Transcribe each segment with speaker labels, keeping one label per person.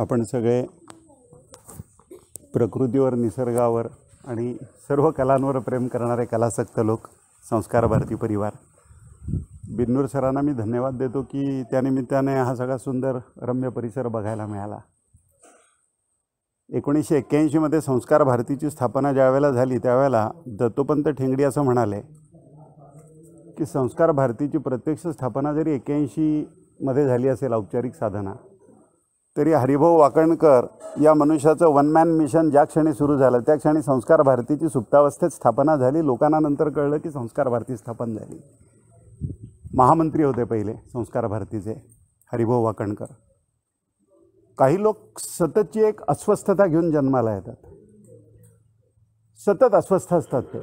Speaker 1: आपण सगळे प्रकृतीवर निसर्गावर आणि सर्व कलांवर प्रेम करणारे कलासक्त लोक संस्कार भारती परिवार बिन्नूर सरांना मी धन्यवाद देतो की त्यानिमित्ताने हा सगळा सुंदर रम्य परिसर बघायला मिळाला एकोणीसशे एक्क्याऐंशीमध्ये संस्कार भारतीची स्थापना ज्यावेळेला झाली त्यावेळेला दत्तोपंत ठेंगडी असं म्हणाले की संस्कार भारतीची प्रत्यक्ष स्थापना जरी एक्क्याऐंशीमध्ये झाली असेल औपचारिक साधना तरी हरिभाऊ वाकणकर या मनुष्याचं वन मॅन मिशन ज्या क्षणी सुरू झालं त्या क्षणी संस्कार भारतीची सुप्तावस्थेत स्थापना झाली लोकांना नंतर कळलं की संस्कार भारती स्थापन झाली महामंत्री होते पहिले संस्कार भारतीचे हरिभाऊ वाकणकर काही लोक सततची एक अस्वस्थता घेऊन जन्माला येतात सतत अस्वस्थ असतात ते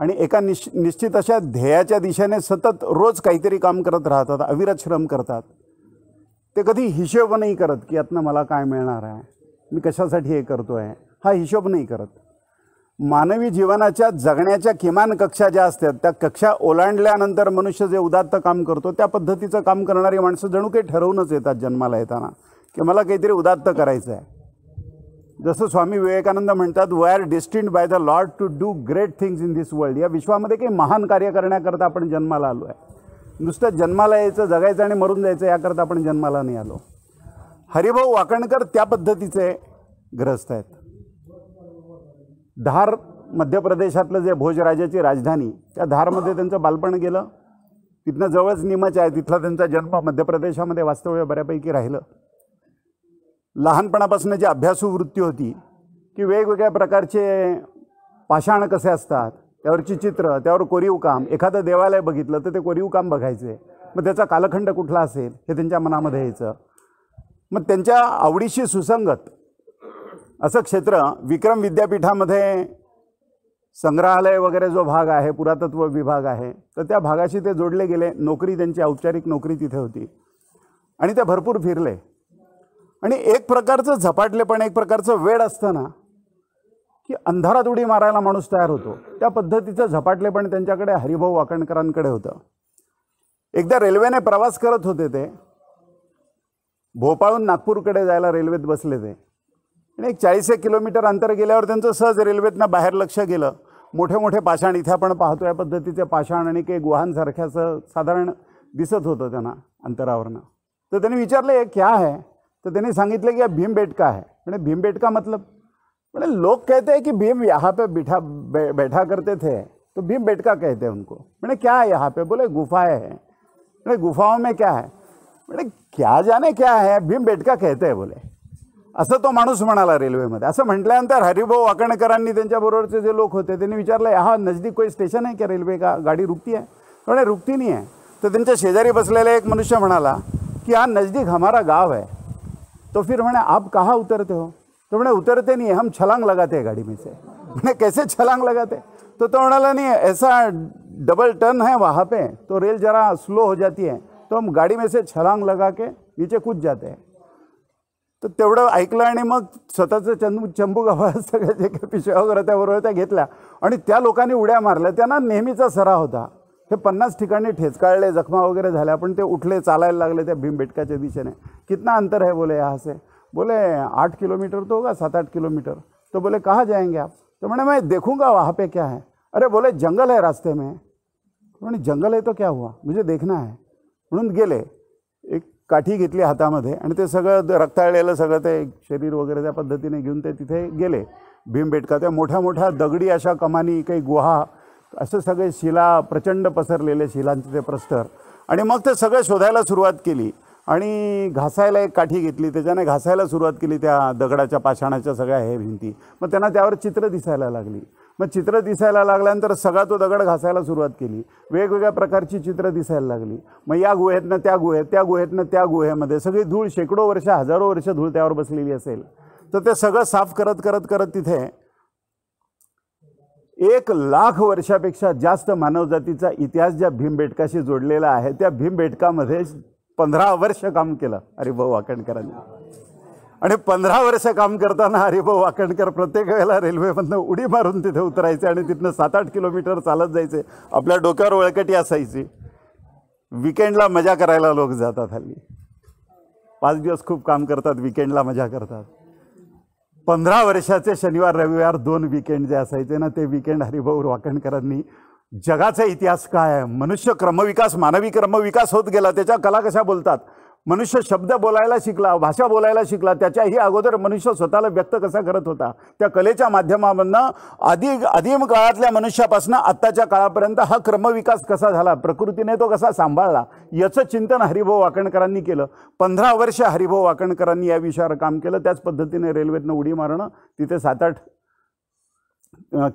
Speaker 1: आणि एका निश निश्चित अशा ध्येयाच्या दिशेने सतत रोज काहीतरी काम करत राहतात अविरत श्रम करतात ते कधी हिशोब नाही करत की यातनं मला काय मिळणार आहे मी कशासाठी हे करतो आहे हा हिशोब नाही करत मानवी जीवनाच्या जगण्याच्या किमान कक्षा ज्या असतात त्या कक्षा ओलांडल्यानंतर मनुष्य जे उदात्त काम करतो त्या पद्धतीचं काम करणारी माणसं जणू काही ठरवूनच येतात जन्माला येताना की मला काहीतरी उदात्त करायचं आहे जसं स्वामी विवेकानंद म्हणतात we are destined by the lord to do great things in this world या विश्वामध्ये काही महान कार्य करण्याकरता आपण जन्माला आलो आहे नुसतं जन्माला यायचं जगायचं आणि मरून जायचं याकरता आपण जन्माला नाही आलो हरिभाऊ वाकणकर त्या पद्धतीचे ग्रस्त आहेत धार मध्य प्रदेशातलं जे भोजराजाची राजधानी त्या धारमध्ये त्यांचं बालपण गेलं तिथनं जवळच निमच आहे तिथला त्यांचा जन्म मध्य प्रदेशामध्ये वास्तव्य बऱ्यापैकी राहिलं लहानपणापासून जी अभ्यासू वृत्ती होती की वेगवेगळ्या प्रकारचे पाषाण कसे असतात त्यावरची चित्र त्यावर कोरीव काम एखादं देवालय बघितलं तर ते कोरीव काम बघायचे मग त्याचा कालखंड कुठला असेल हे त्यांच्या मनामध्ये यायचं मग त्यांच्या आवडीशी सुसंगत असं क्षेत्र विक्रम विद्यापीठामध्ये संग्रहालय वगैरे जो भाग आहे पुरातत्व विभाग आहे तर त्या भागाशी ते जोडले गेले नोकरी त्यांची औपचारिक नोकरी तिथे होती आणि ते भरपूर फिरले आणि एक प्रकारचं झपाटलेपण एक प्रकारचं वेळ असतं ना की अंधारात उडी मारायला माणूस तयार होतो त्या पद्धतीचं झपाटले पण त्यांच्याकडे हरिभाऊ वाकणकरांकडे होतं एकदा रेल्वेने प्रवास करत होते ते भोपाळून नागपूरकडे जायला रेल्वेत बसले ते आणि एक चाळीस एक किलोमीटर अंतर गेल्यावर त्यांचं सहज रेल्वेतनं बाहेर लक्ष गेलं मोठे मोठे पाषाण इथे आपण पाहतो या पद्धतीचे पाषाण आणि काही गुहांसारख्याचं साधारण दिसत होतं त्यांना अंतरावरनं तर त्यांनी विचारलं हे क्या आहे तर त्यांनी सांगितलं की या भीमबेटका आहे म्हणजे भीमबेटका मतलब मतलब लोग कहते हैं कि भीम यहाँ पे बैठा बैठा करते थे तो भीम बैठका कहते हैं उनको मैंने क्या है यहाँ पे बोले गुफाएं हैं मैंने गुफाओं में क्या है मैंने क्या जाने क्या है भीम बैठका कहते हैं बोले असं तो माणूस म्हणाला रेल्वेमध्ये असं म्हटल्यानंतर हरिभाऊ वाकणकरांनी त्यांच्याबरोबरचे जे लोक होते त्यांनी विचारलं हा नजदीक कोई स्टेशन आहे का रेल्वे का गाडी रुकती आहे तो म्हणजे रुकती नाही आहे तर त्यांच्या शेजारी बसलेला एक मनुष्य म्हणाला की हा नजदीक हमारा गाव आहे तो फिर म्हणे आप कहा उतरते हो तो म्हणे उतरते नाही हम छलांग लगाते हैं गाड़ी में से मैंने कैसे छलांग लगाते तो तो म्हणाला नहीं ऐसा डबल टर्न है वहाँ पे तो रेल ज़रा स्लो हो जाती है तो हम गाडी मेसे छलांग लगा के नीचे कूद जाते हैं तर तेवढं ऐकलं आणि मग स्वतःचं चंदू चंबू गावा सगळ्या जे काही पिशव्या वगैरे त्याबरोबर त्या घेतल्या आणि त्या लोकांनी उड्या मारल्या त्यांना नेहमीचा सराव होता हे पन्नास ठिकाणी ठेचकाळले जखमा वगैरे झाल्या पण ते उठले चालायला लागले त्या भीमबेटकाच्या दिशेने कितना अंतर आहे बोले या असे बोले आठ किलोमीटर तो होगा सात आठ किलोमीटर तो बोले कहाँ जाएंगे आप तो मैंने मैं देखूंगा वहाँ पे क्या है अरे बोले जंगल है रास्ते में म्हणे जंगल है तो क्या हुआ म्हणजे देखना है म्हणून गेले एक काठी घेतली हातामध्ये आणि ते सगळं रक्ताळलेलं सगळं ते शरीर वगैरे त्या पद्धतीने घेऊन ते तिथे गेले भीमबेटका त्या मोठ्या मोठ्या दगडी अशा कमानी काही गुहा असं सगळे शिला प्रचंड पसरलेले शिलांचे ते प्रस्तर आणि मग ते सगळं शोधायला सुरुवात केली आणि घासायला एक काठी घेतली त्याच्याने घासायला सुरुवात केली त्या दगडाच्या पाषाणाच्या सगळ्या हे भिंती मग त्यांना त्यावर चित्र दिसायला लागली मग चित्र दिसायला लागल्यानंतर सगळा तो दगड घासायला सुरुवात केली वेगवेगळ्या प्रकारची चित्र दिसायला लागली मग या गुहेतनं त्या गुहेत त्या गुहेतनं त्या गुहेमध्ये सगळी धूळ शेकडो वर्ष हजारो वर्ष धूळ त्यावर बसलेली असेल तर ते सगळं साफ करत करत करत तिथे एक लाख वर्षापेक्षा जास्त मानवजातीचा इतिहास ज्या भीमबेटकाशी जोडलेला आहे त्या भीमबेटकामध्ये पंधरा वर्ष काम केलं हरिभाऊ वाकणकरांनी आणि पंधरा वर्ष काम करताना हरिभाऊ वाकणकर प्रत्येक वेळेला रेल्वेमधनं उडी मारून तिथे उतरायचे आणि तिथनं सात आठ किलोमीटर चालत जायचे आपल्या डोक्यावर वळकटी असायची विकेंडला मजा करायला लोक जातात हल्ली पाच दिवस खूप काम करतात विकेंडला मजा करतात पंधरा वर्षाचे शनिवार रविवार दोन विकेंड जे असायचे ना ते विकेंड हरिभाऊ वाकणकरांनी जगाचा इतिहास काय आहे मनुष्य क्रमविकास मानवी क्रमविकास होत गेला त्याच्या कला कशा बोलतात मनुष्य शब्द बोलायला शिकला भाषा बोलायला शिकला त्याच्याही अगोदर मनुष्य स्वतःला व्यक्त कसा करत होता त्या कलेच्या माध्यमामधनं आधी आदिम काळातल्या मनुष्यापासून आत्ताच्या काळापर्यंत हा क्रमविकास कसा झाला प्रकृतीने तो कसा सांभाळला याचं चिंतन हरिभाऊ वाकणकरांनी केलं पंधरा वर्ष हरिभाऊ वाकणकरांनी या विषयावर काम केलं त्याच पद्धतीने रेल्वेतनं उडी मारणं तिथे सात आठ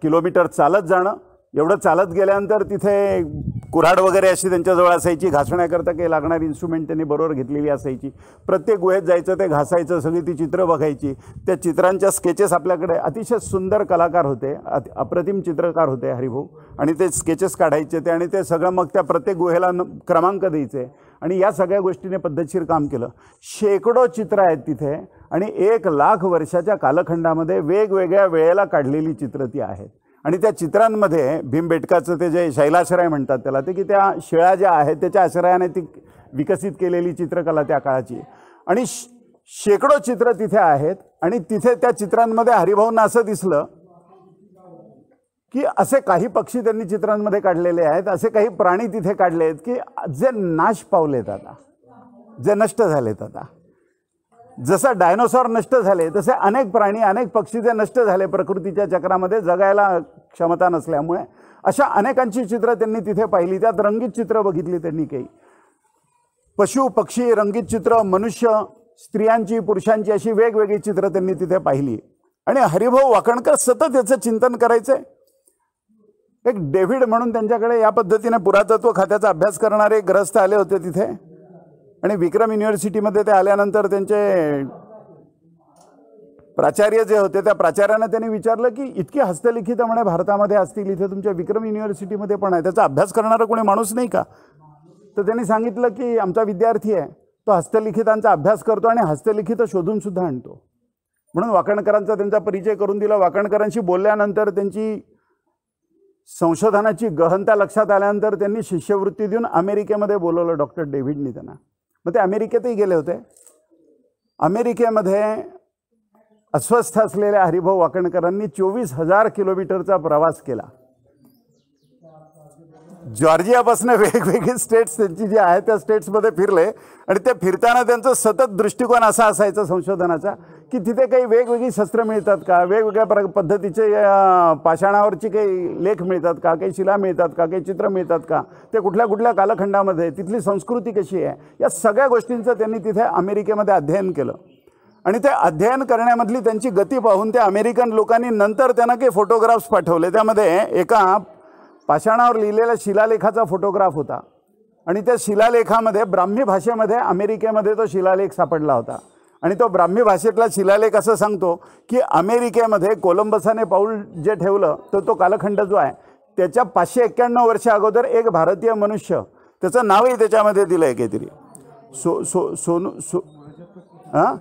Speaker 1: किलोमीटर चालत जाणं एवढं चालत गेल्यानंतर तिथे कुऱ्हाड वगैरे अशी त्यांच्याजवळ असायची घासण्याकरता काही लागणारी इन्स्ट्रुमेंट त्यांनी बरोबर घेतलेली असायची प्रत्येक गुहेत जायचं ते घासायचं सगळी ती चित्रं बघायची त्या चित्रांच्या स्केचेस आपल्याकडे अतिशय सुंदर कलाकार होते अति अप्रतिम चित्रकार होते हरिभाऊ आणि ते स्केचेस काढायचे ते आणि ते सगळं मग त्या प्रत्येक गुहेला न क्रमांक द्यायचे आणि या सगळ्या गोष्टीने पद्धतशीर काम केलं शेकडो चित्र आहेत तिथे आणि एक लाख वर्षाच्या कालखंडामध्ये वेगवेगळ्या वेळेला काढलेली चित्रं ती आहेत आणि त्या चित्रांमध्ये भीमबेटकाचं ते जे शैलाश्रय म्हणतात त्याला ते की त्या शिळा ज्या आहेत त्याच्या आश्रयाने ती विकसित केलेली चित्रकला त्या काळाची आणि शेकडो चित्र तिथे आहेत आणि तिथे त्या चित्रांमध्ये हरिभाऊंना असं दिसलं की असे काही पक्षी त्यांनी चित्रांमध्ये काढलेले आहेत असे काही प्राणी तिथे काढले आहेत की जे नाश पावलेत आता जे नष्ट झालेत आता जसं डायनोसॉर नष्ट झाले तसे अनेक प्राणी अनेक पक्षी जे नष्ट झाले प्रकृतीच्या चक्रामध्ये जगायला क्षमता नसल्यामुळे अशा अनेकांची चित्रं त्यांनी तिथे पाहिली त्यात रंगीत चित्र बघितली त्यांनी काही पशु पक्षी रंगीत चित्र मनुष्य स्त्रियांची पुरुषांची अशी वेगवेगळी चित्रं त्यांनी तिथे पाहिली आणि हरिभाऊ वाकणकर सतत याचं चिंतन करायचं एक डेव्हिड म्हणून त्यांच्याकडे या पद्धतीने पुरातत्व खात्याचा अभ्यास करणारे ग्रस्त आले होते तिथे आणि विक्रम युनिव्हर्सिटीमध्ये ते आल्यानंतर त्यांचे प्राचार्य जे होते त्या प्राचार्यानं त्यांनी विचारलं की इतकी हस्तलिखित म्हणे भारतामध्ये असतील इथे तुमच्या विक्रम युनिव्हर्सिटीमध्ये पण आहे त्याचा अभ्यास करणारा कोणी माणूस नाही का तर त्यांनी सांगितलं की आमचा विद्यार्थी आहे तो हस्तलिखितांचा अभ्यास करतो आणि शोधून शोधूनसुद्धा आणतो म्हणून वाकणकरांचा त्यांचा परिचय करून दिला वाकणकरांशी बोलल्यानंतर त्यांची संशोधनाची गहनता लक्षात आल्यानंतर त्यांनी शिष्यवृत्ती देऊन अमेरिकेमध्ये बोलवलं डॉक्टर डेव्हिडनी त्यांना मग ते अमेरिकेतही गेले होते अमेरिकेमध्ये अस्वस्थ असलेल्या हरिभाऊ वाकणकरांनी चोवीस हजार किलोमीटरचा प्रवास केला जॉर्जियापासून वेगवेगळे स्टेट्स त्यांची जी आहे त्या स्टेट्समध्ये फिरले आणि ते फिरताना त्यांचा सतत दृष्टिकोन असा असायचा संशोधनाचा की तिथे काही वेगवेगळी शस्त्र मिळतात का वेगवेगळ्या प्र पद्धतीचे पाषाणावरची काही लेख मिळतात का काही शिला मिळतात का काही चित्र मिळतात का ते कुठल्या कुठल्या कालखंडामध्ये तिथली संस्कृती कशी आहे या सगळ्या गोष्टींचं त्यांनी तिथे अमेरिकेमध्ये अध्ययन केलं आणि ते अध्ययन करण्यामधली त्यांची गती पाहून त्या अमेरिकन लोकांनी नंतर त्यांना काही फोटोग्राफ्स पाठवले त्यामध्ये एका पाषाणावर लिहिलेल्या शिलालेखाचा फोटोग्राफ होता आणि त्या शिलालेखामध्ये ब्राह्मी भाषेमध्ये अमेरिकेमध्ये तो शिलालेख सापडला होता आणि तो ब्राह्मी भाषेतला शिलालेख असं सांगतो की अमेरिकेमध्ये कोलंबसाने पाऊल जे ठेवलं तर तो, कालखंड जो आहे त्याच्या पाचशे एक्क्याण्णव वर्षा अगोदर एक भारतीय मनुष्य त्याचं नावही त्याच्यामध्ये दिलं आहे काहीतरी सो सो सोनू सो हां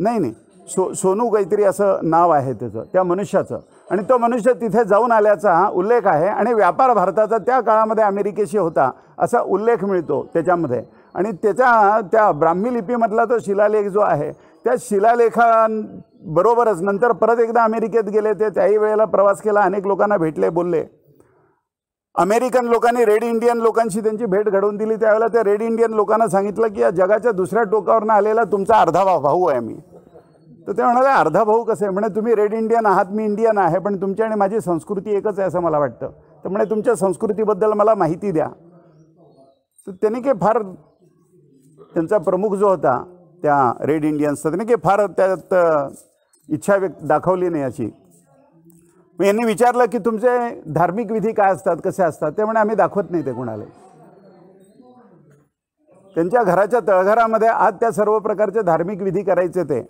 Speaker 1: नाही नाही सो सोनू काहीतरी असं नाव आहे त्याचं त्या मनुष्याचं आणि तो मनुष्य तिथे जाऊन आल्याचा उल्लेख आहे आणि व्यापार भारताचा त्या काळामध्ये अमेरिकेशी होता असा उल्लेख मिळतो त्याच्यामध्ये आणि त्याच्या त्या ब्राह्मी लिपीमधला तो शिलालेख जो आहे त्या शिलालेखांबरोबरच नंतर परत एकदा अमेरिकेत गेले ते त्याही वेळेला प्रवास केला अनेक लोकांना भेटले बोलले अमेरिकन लोकांनी रेड इंडियन लोकांशी त्यांची भेट घडवून दिली त्यावेळेला त्या रेड इंडियन लोकांना सांगितलं की या जगाच्या दुसऱ्या टोकावरनं आलेला तुमचा अर्धा भाऊ आहे मी तर ते म्हणाले अर्धा भाऊ कसं आहे म्हणे तुम्ही रेड इंडियन आहात मी इंडियन आहे पण तुमची आणि माझी संस्कृती एकच आहे असं मला वाटतं तर म्हणे तुमच्या संस्कृतीबद्दल मला माहिती द्या तर त्यांनी काही फार त्यांचा प्रमुख जो होता त्या रेड इंडियन्सचा त्यांनी काही फार त्यात इच्छा व्यक्त दाखवली नाही अशी मग यांनी विचारलं की तुमचे धार्मिक विधी काय असतात कसे असतात ते म्हणे आम्ही दाखवत नाही ते कुणाला त्यांच्या घराच्या तळघरामध्ये आज त्या सर्व प्रकारचे धार्मिक विधी करायचे ते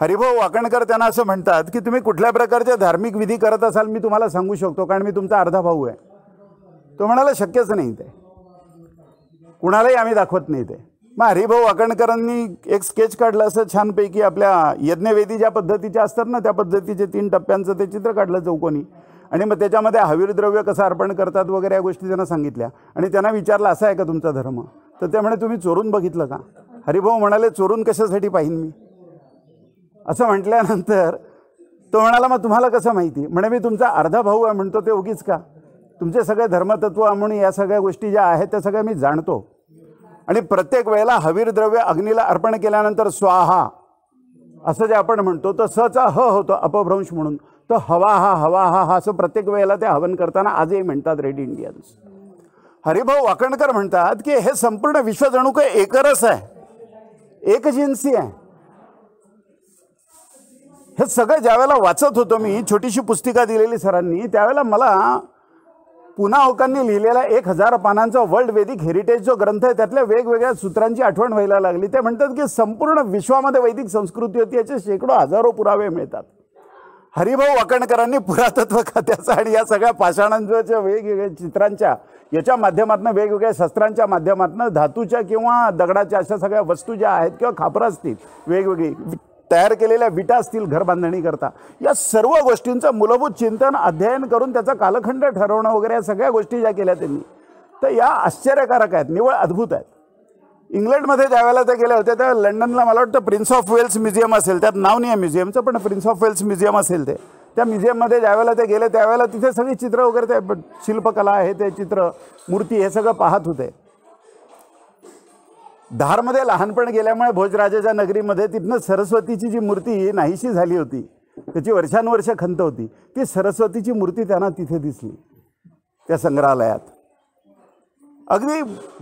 Speaker 1: हरिभाऊ वाकणकर त्यांना असं म्हणतात की तुम्ही कुठल्या प्रकारच्या धार्मिक विधी करत असाल मी तुम्हाला सांगू शकतो कारण मी तुमचा अर्धा भाऊ आहे तो म्हणाला शक्यच नाही ते कुणालाही आम्ही दाखवत नाही ते मग हरिभाऊ वाकणकरांनी एक स्केच काढलं असं छानपैकी आपल्या यज्ञवेदी ज्या पद्धतीच्या असतात ना त्या पद्धतीचे तीन टप्प्यांचं ते चित्र काढलं चौकोनी आणि मग त्याच्यामध्ये हवीर द्रव्य कसं अर्पण करतात वगैरे या गोष्टी त्यांना सांगितल्या आणि त्यांना विचारलं असा आहे का तुमचा धर्म तर ते म्हणे तुम्ही चोरून बघितलं का हरिभाऊ म्हणाले चोरून कशासाठी पाहिन मी असं म्हटल्यानंतर तो म्हणाला मग तुम्हाला कसं माहिती म्हणे मी तुमचा अर्धा भाऊ आहे म्हणतो ते उगीच का तुमचे सगळे धर्मतत्व म्हणून या सगळ्या गोष्टी ज्या आहेत त्या सगळ्या मी जाणतो आणि प्रत्येक वेळेला हवीर द्रव्य अग्नीला अर्पण केल्यानंतर स्वाहा असं जे आपण म्हणतो तर सचा ह होतो अपभ्रंश म्हणून तर हवा हा हवा हा हा असं प्रत्येक वेळेला ते हवन करताना आजही म्हणतात रेड इंडियन्स हरिभाऊ वाकणकर म्हणतात की हे संपूर्ण विश्व जणू का एकरस आहे एक जिन्सी आहे हे सगळं ज्यावेळेला वाचत होतो मी छोटीशी पुस्तिका दिलेली सरांनी त्यावेळेला मला पुना ओकांनी लिहिलेला एक हजार पानांचा वर्ल्ड वेदिक हेरिटेज जो ग्रंथ आहे त्यातल्या वेगवेगळ्या सूत्रांची आठवण व्हायला लागली ते म्हणतात की संपूर्ण विश्वामध्ये वैदिक संस्कृती होती याचे शेकडो हजारो पुरावे मिळतात हरिभाऊ वाकणकरांनी पुरातत्व खात्याचा आणि या सगळ्या पाषाणांच्या वेगवेगळ्या चित्रांच्या याच्या माध्यमातून वेगवेगळ्या शस्त्रांच्या माध्यमातून धातूच्या किंवा दगडाच्या अशा सगळ्या वस्तू ज्या आहेत किंवा खापरं असतील वेगवेगळी तयार केलेल्या विटा असतील घर करता या सर्व गोष्टींचं मूलभूत चिंतन अध्ययन करून त्याचा कालखंड ठरवणं वगैरे या सगळ्या गोष्टी ज्या केल्या त्यांनी तर या आश्चर्यकारक आहेत निवळ अद्भुत आहेत इंग्लंडमध्ये वेळेला त्या गेल्या होत्या त्या लंडनला मला वाटतं प्रिन्स ऑफ वेल्स म्युझियम असेल त्यात नाव नाही आहे म्युझियमचं पण प्रिन्स ऑफ वेल्स म्युझियम असेल ते त्या म्युझियममध्ये ज्यावेळेला ते गेले त्यावेळेला तिथे सगळी चित्र वगैरे ते शिल्पकला आहे ते चित्र मूर्ती हे सगळं पाहत होते धारमध्ये लहानपण गेल्यामुळे भोजराजाच्या नगरीमध्ये तिथनं सरस्वतीची जी मूर्ती नाहीशी झाली होती त्याची वर्षानुवर्ष खंत होती ती सरस्वतीची मूर्ती त्यांना तिथे दिसली त्या संग्रहालयात अगदी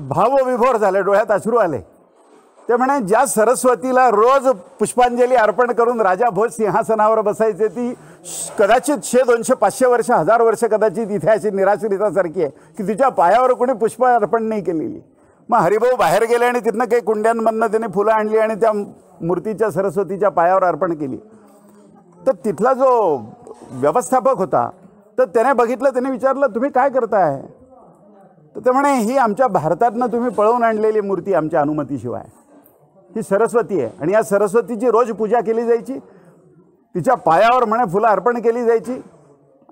Speaker 1: भावविभोर झाले डोळ्यात अश्रू आले ते म्हणे ज्या सरस्वतीला रोज पुष्पांजली अर्पण करून राजा भोज सिंहासनावर बसायचे ती कदाचित शे दोनशे पाचशे वर्ष हजार वर्ष कदाचित इथे अशी निराश्रितासारखी आहे की तिच्या पायावर कोणी पुष्प अर्पण नाही केलेली मग हरिभाऊ बाहेर गेले आणि तिथनं काही कुंड्यांमधनं त्याने फुलं आणली आणि त्या मूर्तीच्या सरस्वतीच्या पायावर अर्पण केली तर तिथला जो व्यवस्थापक होता तर त्याने बघितलं त्याने विचारलं तुम्ही काय करताय तर ते म्हणे ही आमच्या भारतातनं तुम्ही पळवून आणलेली मूर्ती आमच्या अनुमतीशिवाय ही सरस्वती आहे आणि या सरस्वतीची रोज पूजा केली जायची तिच्या पायावर म्हणे फुलं अर्पण केली जायची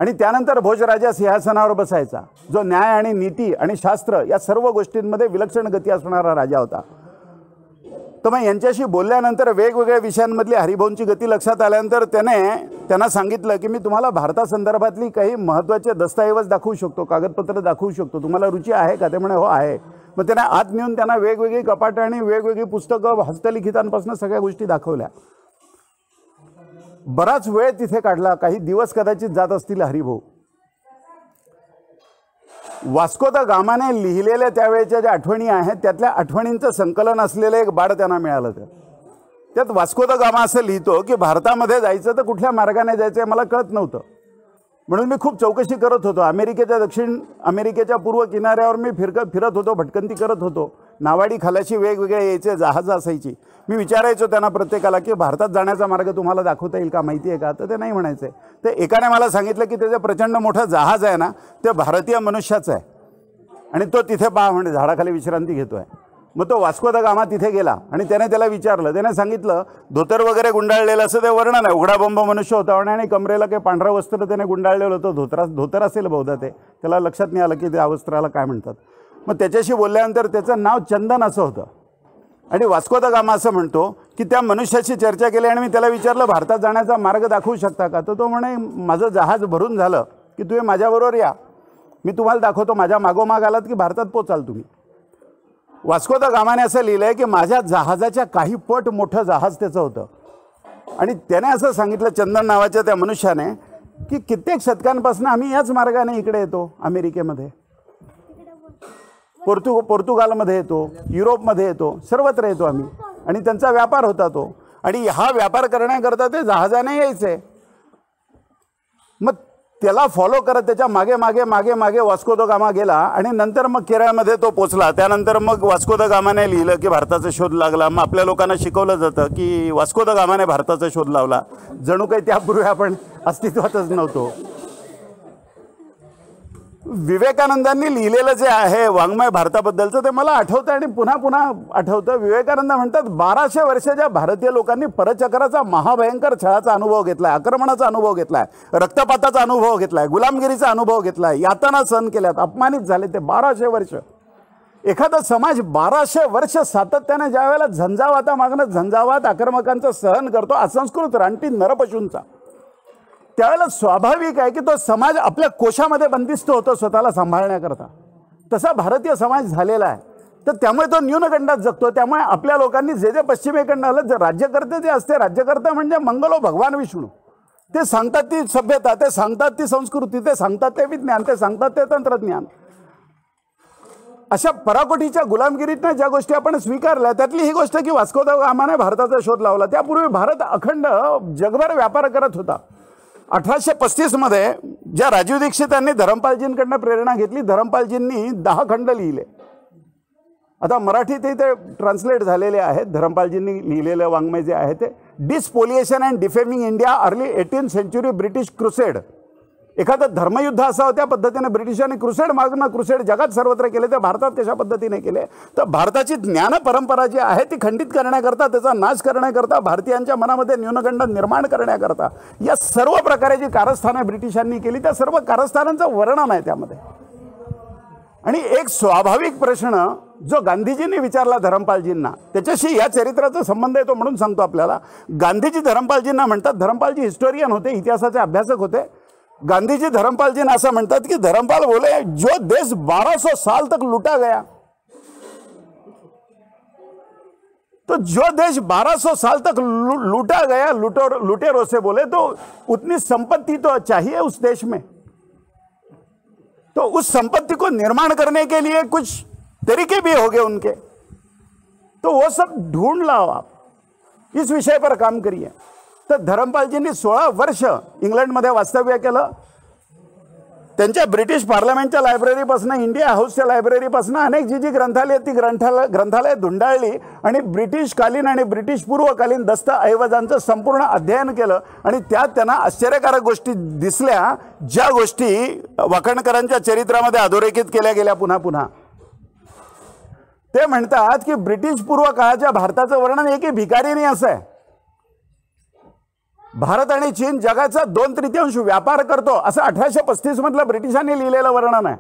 Speaker 1: आणि त्यानंतर भोजराजा सिंहासनावर बसायचा जो न्याय आणि नीती आणि शास्त्र या सर्व गोष्टींमध्ये विलक्षण गती असणारा राजा होता तर मग यांच्याशी बोलल्यानंतर वेगवेगळ्या विषयांमधली हरिभाऊंची गती लक्षात आल्यानंतर त्याने त्यांना सांगितलं की मी तुम्हाला भारतासंदर्भातली काही महत्त्वाचे दस्तऐवज दाखवू शकतो कागदपत्र दाखवू शकतो तुम्हाला रुची आहे का ते म्हणे हो आहे मग त्याने आत नेऊन त्यांना वेगवेगळी कपाटं आणि वेगवेगळी पुस्तकं हस्तलिखितांपासून सगळ्या गोष्टी दाखवल्या बराच वेळ तिथे काढला काही दिवस कदाचित जात असतील हरिभाऊ वास्को द गामाने लिहिलेल्या त्यावेळेच्या ज्या आठवणी आहेत त्यातल्या आठवणींचं संकलन असलेलं एक बाळ त्यांना मिळालं त्या त्यात वास्को द गामा असं लिहितो की भारतामध्ये जायचं तर कुठल्या मार्गाने जायचं मला कळत नव्हतं म्हणून मी खूप चौकशी करत होतो अमेरिकेच्या दक्षिण अमेरिकेच्या पूर्व किनाऱ्यावर मी फिरक फिरत होतो भटकंती करत होतो नावाडी खालाशी वेगवेगळे यायचे जहाज असायची मी विचारायचो त्यांना प्रत्येकाला की भारतात जाण्याचा मार्ग तुम्हाला दाखवता येईल का माहिती आहे का तर ते नाही म्हणायचे ते तर एकाने मला सांगितलं की त्याचं प्रचंड मोठं जहाज आहे ना ते भारतीय मनुष्याचं आहे आणि तो तिथे पहा म्हणजे झाडाखाली विश्रांती घेतो आहे मग तो वास्को द गामा तिथे गेला आणि त्याने त्याला विचारलं त्याने सांगितलं धोतर वगैरे गुंडाळलेलं असं ते वर्णन आहे उघडा बंब मनुष्य होता आणि कमरेला काही पांढरं वस्त्र त्याने गुंडाळलेलं होतं धोतरा धोतर असेल बहुधा ते त्याला लक्षात नाही आलं की त्या वस्त्राला काय म्हणतात मग त्याच्याशी बोलल्यानंतर त्याचं नाव चंदन असं होतं आणि वास्को दा गामा असं म्हणतो की त्या मनुष्याशी चर्चा केली आणि मी त्याला विचारलं भारतात जाण्याचा मार्ग दाखवू शकता का तर तो म्हणे माझं जहाज भरून झालं की तुम्ही माझ्याबरोबर या मी तुम्हाला दाखवतो माझ्या मागोमाग आलात की भारतात पोचाल तुम्ही वास्को दा गामाने असं लिहिलं आहे की माझ्या जहाजाच्या काही पट मोठं जहाज त्याचं होतं आणि त्याने असं सांगितलं चंदन नावाच्या त्या मनुष्याने की कित्येक शतकांपासून आम्ही याच मार्गाने इकडे येतो अमेरिकेमध्ये पोर्तुग पोर्तुगालमध्ये येतो युरोपमध्ये येतो सर्वत्र येतो आम्ही आणि त्यांचा व्यापार होता तो आणि हा व्यापार करण्याकरता ते जहाजाने यायचे मग त्याला फॉलो करत त्याच्या मागे मागे मागे मागे वास्को द गामा गेला आणि नंतर मग केरळमध्ये तो पोचला त्यानंतर मग वास्को द गामाने लिहिलं की भारताचा शोध लागला मग आपल्या लोकांना शिकवलं जातं की वास्को द गामाने भारताचा शोध लावला जणू काही त्यापूर्वी आपण अस्तित्वातच नव्हतो विवेकानंदांनी लिहिलेलं जे आहे वाङ्मय भारताबद्दलचं ते मला आठवतं आणि पुन्हा पुन्हा आठवतं विवेकानंद म्हणतात बाराशे वर्षाच्या भारतीय लोकांनी परचक्राचा महाभयंकर छळाचा अनुभव घेतला आहे आक्रमणाचा अनुभव घेतला आहे रक्तपाताचा अनुभव घेतला आहे गुलामगिरीचा अनुभव घेतला आहे यातना सहन केल्यात अपमानित झाले ते बाराशे वर्ष एखादा समाज बाराशे वर्ष सातत्याने ज्या वेळेला झंझावाता मागणं झंझावात आक्रमकांचं सहन करतो असंस्कृत रानटी नरपशूंचा त्यावेळेला स्वाभाविक आहे की तो समाज आपल्या कोशामध्ये बंदिस्त होतो स्वतःला सांभाळण्याकरता तसा भारतीय समाज झालेला आहे तर त्यामुळे तो न्यूनगंडात जगतो त्यामुळे आपल्या लोकांनी जे जे पश्चिमेकडनं आलं जे राज्यकर्ते जे असते राज्यकर्ते म्हणजे मंगलो हो भगवान विष्णू ते सांगतात ती सभ्यता ते सांगतात ती संस्कृती ते सांगतात ते विज्ञान ते सांगतात ते तंत्रज्ञान अशा पराकोटीच्या गुलामगिरीतनं ज्या गोष्टी आपण स्वीकारल्या त्यातली ही गोष्ट की वास्को कामाने गामाने भारताचा शोध लावला त्यापूर्वी भारत अखंड जगभर व्यापार करत होता अठराशे पस्तीसमध्ये ज्या राजीव दीक्षितांनी धरमपालजींकडनं प्रेरणा घेतली धरमपालजींनी दहा खंड लिहिले आता मराठीतही ते ट्रान्सलेट झालेले आहेत धरमपालजींनी लिहिलेलं वाङ्मय जे आहे ते despoliation and defaming India early eighteen century British crusade एखादं धर्मयुद्ध असावं त्या पद्धतीने ब्रिटिशांनी क्रुसेड मागणं क्रुसेड जगात सर्वत्र केले ते भारतात कशा पद्धतीने केले तर भारताची ज्ञान परंपरा जी आहे ती खंडित करण्याकरता त्याचा नाश करण्याकरता भारतीयांच्या मनामध्ये न्यूनगंड निर्माण करण्याकरता या सर्व प्रकारे जी कारस्थानं ब्रिटिशांनी केली त्या सर्व कारस्थानांचं वर्णन आहे त्यामध्ये आणि एक स्वाभाविक प्रश्न जो गांधीजींनी विचारला धरमपालजींना त्याच्याशी या चरित्राचा संबंध येतो म्हणून सांगतो आपल्याला गांधीजी धरमपालजींना म्हणतात धरमपालजी हिस्टोरियन होते इतिहासाचे अभ्यासक होते गांधी जी धर्मपाल जी ने ऐसा कि धर्मपाल बोले जो देश बारह साल तक लूटा गया तो जो देश 1200 साल तक लूटा गया लुटेर लुटेरों से बोले तो उतनी संपत्ति तो चाहिए उस देश में तो उस संपत्ति को निर्माण करने के लिए कुछ तरीके भी हो गए उनके तो वो सब ढूंढ लाओ आप इस विषय पर काम करिए तर धरमपालजींनी सोळा वर्ष इंग्लंडमध्ये वास्तव्य केलं त्यांच्या ब्रिटिश पार्लमेंटच्या लायब्ररीपासून इंडिया हाऊसच्या लायब्ररीपासून अनेक जी जी ग्रंथालय ती ग्रंथालय ग्रंथालय धुंडाळली आणि ब्रिटिशकालीन आणि ब्रिटिश पूर्वकालीन दस्तऐवजांचं संपूर्ण अध्ययन केलं आणि त्यात त्यांना आश्चर्यकारक गोष्टी दिसल्या ज्या गोष्टी वाखणकरांच्या चरित्रामध्ये अधोरेखित केल्या गेल्या पुन्हा पुन्हा ते म्हणतात की ब्रिटिश पूर्व काळाच्या भारताचं वर्णन एकही भिकारीने असं आहे भारत आणि चीन जगाचा दोन तृतीयांश व्यापार करतो असं अठराशे पस्तीसमधलं ब्रिटिशांनी लिहिलेलं वर्णन आहे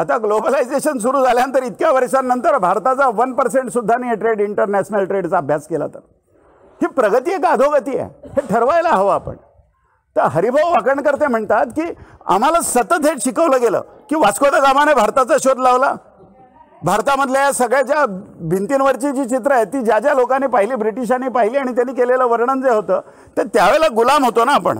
Speaker 1: आता ग्लोबलायझेशन सुरू झाल्यानंतर इतक्या वर्षांनंतर भारताचा वन सुद्धा नाही ट्रेड इंटरनॅशनल ट्रेडचा अभ्यास केला तर ही प्रगती आहे का अधोगती आहे हे ठरवायला हवं आपण तर हरिभाऊ वाकणकर ते म्हणतात की आम्हाला सतत हे शिकवलं गेलं की वास्को द गामाने भारताचा शोध लावला भारतामधल्या या सगळ्याच्या भिंतींवरची जी चित्र आहेत ती ज्या ज्या लोकांनी पाहिली ब्रिटिशांनी पाहिली आणि त्यांनी केलेलं वर्णन जे होतं ते त्यावेळेला गुलाम होतो ना आपण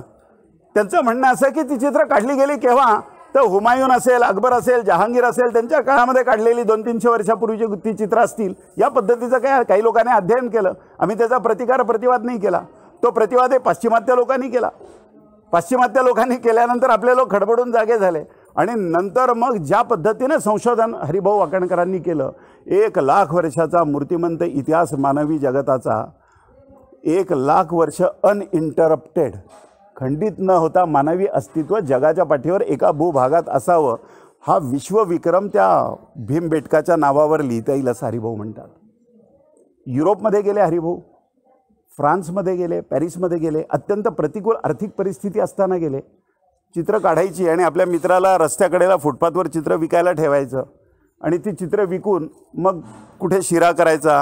Speaker 1: त्यांचं म्हणणं असं की ती चित्र काढली गेली केव्हा तर हुमायून असेल अकबर असेल जहांगीर असेल त्यांच्या काळामध्ये काढलेली दोन तीनशे वर्षापूर्वीची ती चित्र असतील या पद्धतीचं काय काही लोकांनी अध्ययन केलं आम्ही त्याचा प्रतिकार प्रतिवाद नाही केला तो प्रतिवाद हे पाश्चिमात्य लोकांनी केला पाश्चिमात्य लोकांनी केल्यानंतर आपले लोक खडबडून जागे झाले आणि नंतर मग ज्या पद्धतीने संशोधन हरिभाऊ वाकणकरांनी केलं एक लाख वर्षाचा मूर्तिमंत इतिहास मानवी जगताचा एक लाख वर्ष अनइंटरप्टेड खंडित न होता मानवी अस्तित्व जगाच्या पाठीवर एका भूभागात असावं हा विश्वविक्रम त्या भीमबेटकाच्या नावावर लिहिता येईल असं हरिभाऊ म्हणतात युरोपमध्ये गेले हरिभाऊ फ्रान्समध्ये गेले पॅरिसमध्ये गेले अत्यंत प्रतिकूल आर्थिक परिस्थिती असताना गेले चित्र काढायची आणि आपल्या मित्राला रस्त्याकडेला फुटपाथवर चित्र विकायला ठेवायचं आणि ती चित्र विकून मग कुठे शिरा करायचा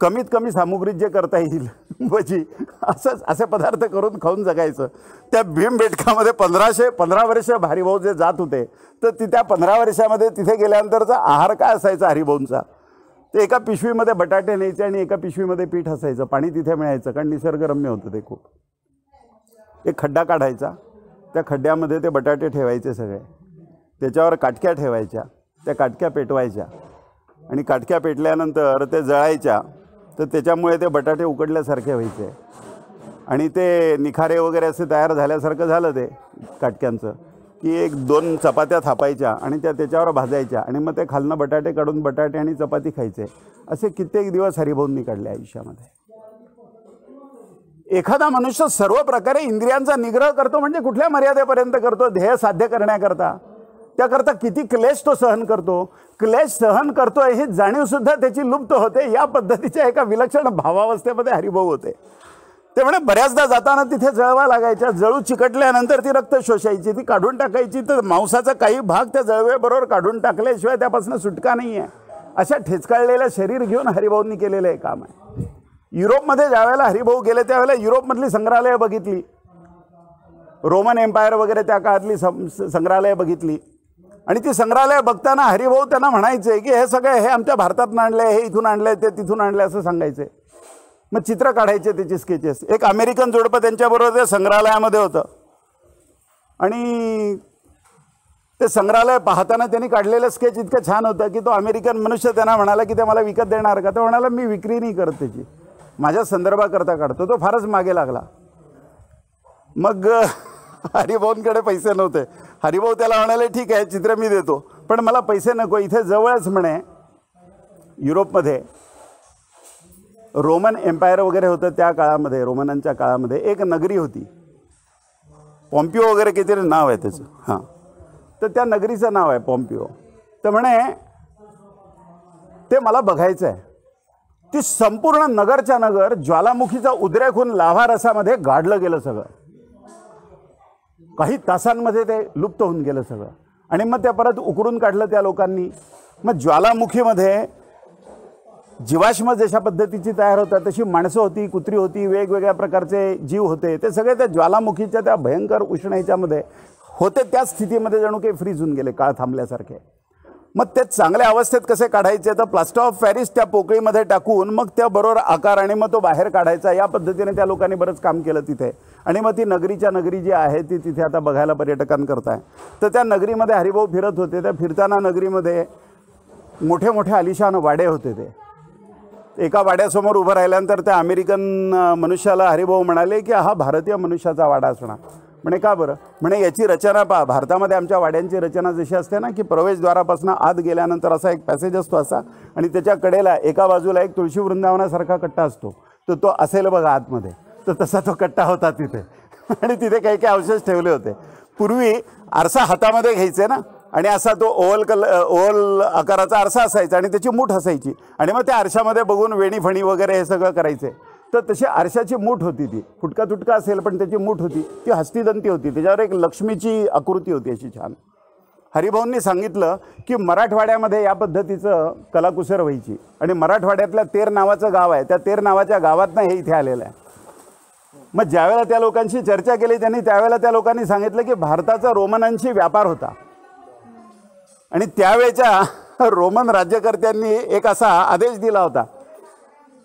Speaker 1: कमीत कमी सामुग्रीत जे करता येईल भजी म्हणजे असंच असे पदार्थ करून खाऊन जगायचं त्या भीमबेटकामध्ये पंधराशे पंधरा वर्ष हरिभाऊ जे जात होते तर ती त्या पंधरा वर्षामध्ये तिथे गेल्यानंतरचा आहार काय असायचा हरिभाऊंचा ते एका पिशवीमध्ये बटाटे न्यायचे आणि एका पिशवीमध्ये पीठ असायचं पाणी तिथे मिळायचं कारण निसर्गरम्य होतं ते खूप एक खड्डा काढायचा त्या खड्ड्यामध्ये ते बटाटे ठेवायचे सगळे त्याच्यावर काटक्या ठेवायच्या त्या काटक्या पेटवायच्या आणि काटक्या पेटल्यानंतर ते जळायच्या तर त्याच्यामुळे ते बटाटे उकडल्यासारखे व्हायचे आणि ते निखारे वगैरे असे तयार झाल्यासारखं झालं ते काटक्यांचं की एक दोन चपात्या थापायच्या आणि त्या त्याच्यावर भाजायच्या आणि मग ते खालनं बटाटे काढून बटाटे आणि चपाती खायचे असे कित्येक दिवस हरिभाऊंनी काढले आयुष्यामध्ये एखादा मनुष्य सर्व प्रकारे इंद्रियांचा निग्रह करतो म्हणजे कुठल्या मर्यादेपर्यंत करतो ध्येय साध्य करण्याकरता त्याकरता किती क्लेश तो सहन करतो क्लेश सहन करतो आहे ही जाणीवसुद्धा त्याची लुप्त होते या पद्धतीच्या एका विलक्षण भावावस्थेमध्ये हरिभाऊ होते ते म्हणे बऱ्याचदा जाताना तिथे जळवा लागायच्या जळू चिकटल्यानंतर ती रक्त शोषायची ती काढून टाकायची तर मांसाचा काही भाग त्या जळवेबरोबर काढून टाकल्याशिवाय त्यापासून सुटका नाही आहे अशा ठेचकाळलेलं शरीर घेऊन हरिभाऊंनी केलेलं आहे काम आहे युरोपमध्ये ज्यावेळेला हरिभाऊ गेले त्यावेळेला युरोपमधली संग्रहालयं बघितली रोमन एम्पायर वगैरे त्या काळातली संग्रहालयं बघितली आणि ती संग्रहालय बघताना हरिभाऊ त्यांना म्हणायचे की हे सगळं हे आमच्या भारतात आणलं आहे हे इथून आणलं आहे ते तिथून आणलं असं सांगायचं मग चित्र काढायचे त्याची स्केचेस एक अमेरिकन जोडपं त्यांच्याबरोबर ते संग्रहालयामध्ये होतं आणि ते संग्रहालय पाहताना त्यांनी काढलेलं स्केच इतकं छान होतं की तो अमेरिकन मनुष्य त्यांना म्हणाला की ते मला विकत देणार का तो म्हणाला मी विक्री नाही करत त्याची माझ्या संदर्भाकरता काढतो तो फारच मागे लागला मग हरिभाऊंकडे पैसे नव्हते हरिभाऊ त्याला म्हणाले ठीक आहे चित्र मी देतो पण मला पैसे नको इथे जवळच म्हणे युरोपमध्ये रोमन एम्पायर वगैरे होतं त्या काळामध्ये रोमनांच्या काळामध्ये एक नगरी होती पॉम्पिओ वगैरे काहीतरी नाव आहे त्याचं हां तर त्या नगरीचं नाव आहे पॉम्पिओ तर म्हणे ते मला बघायचं आहे की संपूर्ण नगरच्या नगर ज्वालामुखीचा उद्रेक होऊन लाभारसामध्ये गाडलं गेलं सगळं काही तासांमध्ये ते लुप्त होऊन गेलं सगळं आणि मग त्या परत उकरून काढलं त्या लोकांनी मग ज्वालामुखीमध्ये जीवाश्म जशा पद्धतीची तयार होतात तशी माणसं होती कुत्री होती वेगवेगळ्या प्रकारचे जीव होते ते सगळे त्या ज्वालामुखीच्या त्या भयंकर उष्ण होते त्याच स्थितीमध्ये जणू काही फ्रीज होऊन गेले काळ थांबल्यासारखे मग ते चांगल्या अवस्थेत कसे काढायचे तर प्लास्टर ऑफ पॅरिस त्या पोकळीमध्ये टाकून मग त्या बरोबर आकार आणि मग तो बाहेर काढायचा या पद्धतीने त्या लोकांनी बरंच काम केलं तिथे आणि मग ती नगरीच्या नगरी जी आहे ती तिथे आता बघायला पर्यटकांकरता आहे तर त्या नगरीमध्ये हरिभाऊ फिरत होते त्या फिरताना नगरीमध्ये मोठे मोठे आलिशान वाडे होते ते एका वाड्यासमोर उभं राहिल्यानंतर त्या अमेरिकन मनुष्याला हरिभाऊ म्हणाले की हा भारतीय मनुष्याचा वाडा असणार म्हणे का बरं म्हणे याची रचना पहा भारतामध्ये आमच्या वाड्यांची रचना जशी असते ना की प्रवेशद्वारापासून आत गेल्यानंतर असा एक पॅसेज असतो असा आणि त्याच्या कडेला एका बाजूला एक तुळशी वृंदावनासारखा कट्टा असतो तर तो असेल बघा आतमध्ये तर तसा तो कट्टा होता तिथे आणि तिथे काही काही अवशेष ठेवले होते पूर्वी आरसा हातामध्ये घ्यायचे ना आणि असा तो ओवल कल ओवल आकाराचा आरसा असायचा आणि त्याची मूठ असायची आणि मग त्या आरशामध्ये बघून वेणी फणी वगैरे हे सगळं करायचे तर तशी आरशाची मूठ होती ती फुटका तुटका असेल पण त्याची मूठ होती ती हस्तिदंती होती त्याच्यावर एक लक्ष्मीची आकृती होती अशी छान हरिभाऊंनी सांगितलं की मराठवाड्यामध्ये या पद्धतीचं कलाकुसर व्हायची आणि मराठवाड्यातल्या तेर नावाचं गाव आहे त्या तेर नावाच्या गावातनं हे इथे आलेलं आहे मग ज्यावेळेला त्या लोकांशी चर्चा केली त्यांनी त्यावेळेला त्या लोकांनी सांगितलं की भारताचा रोमनांशी व्यापार होता आणि त्यावेळेच्या रोमन राज्यकर्त्यांनी एक असा आदेश दिला होता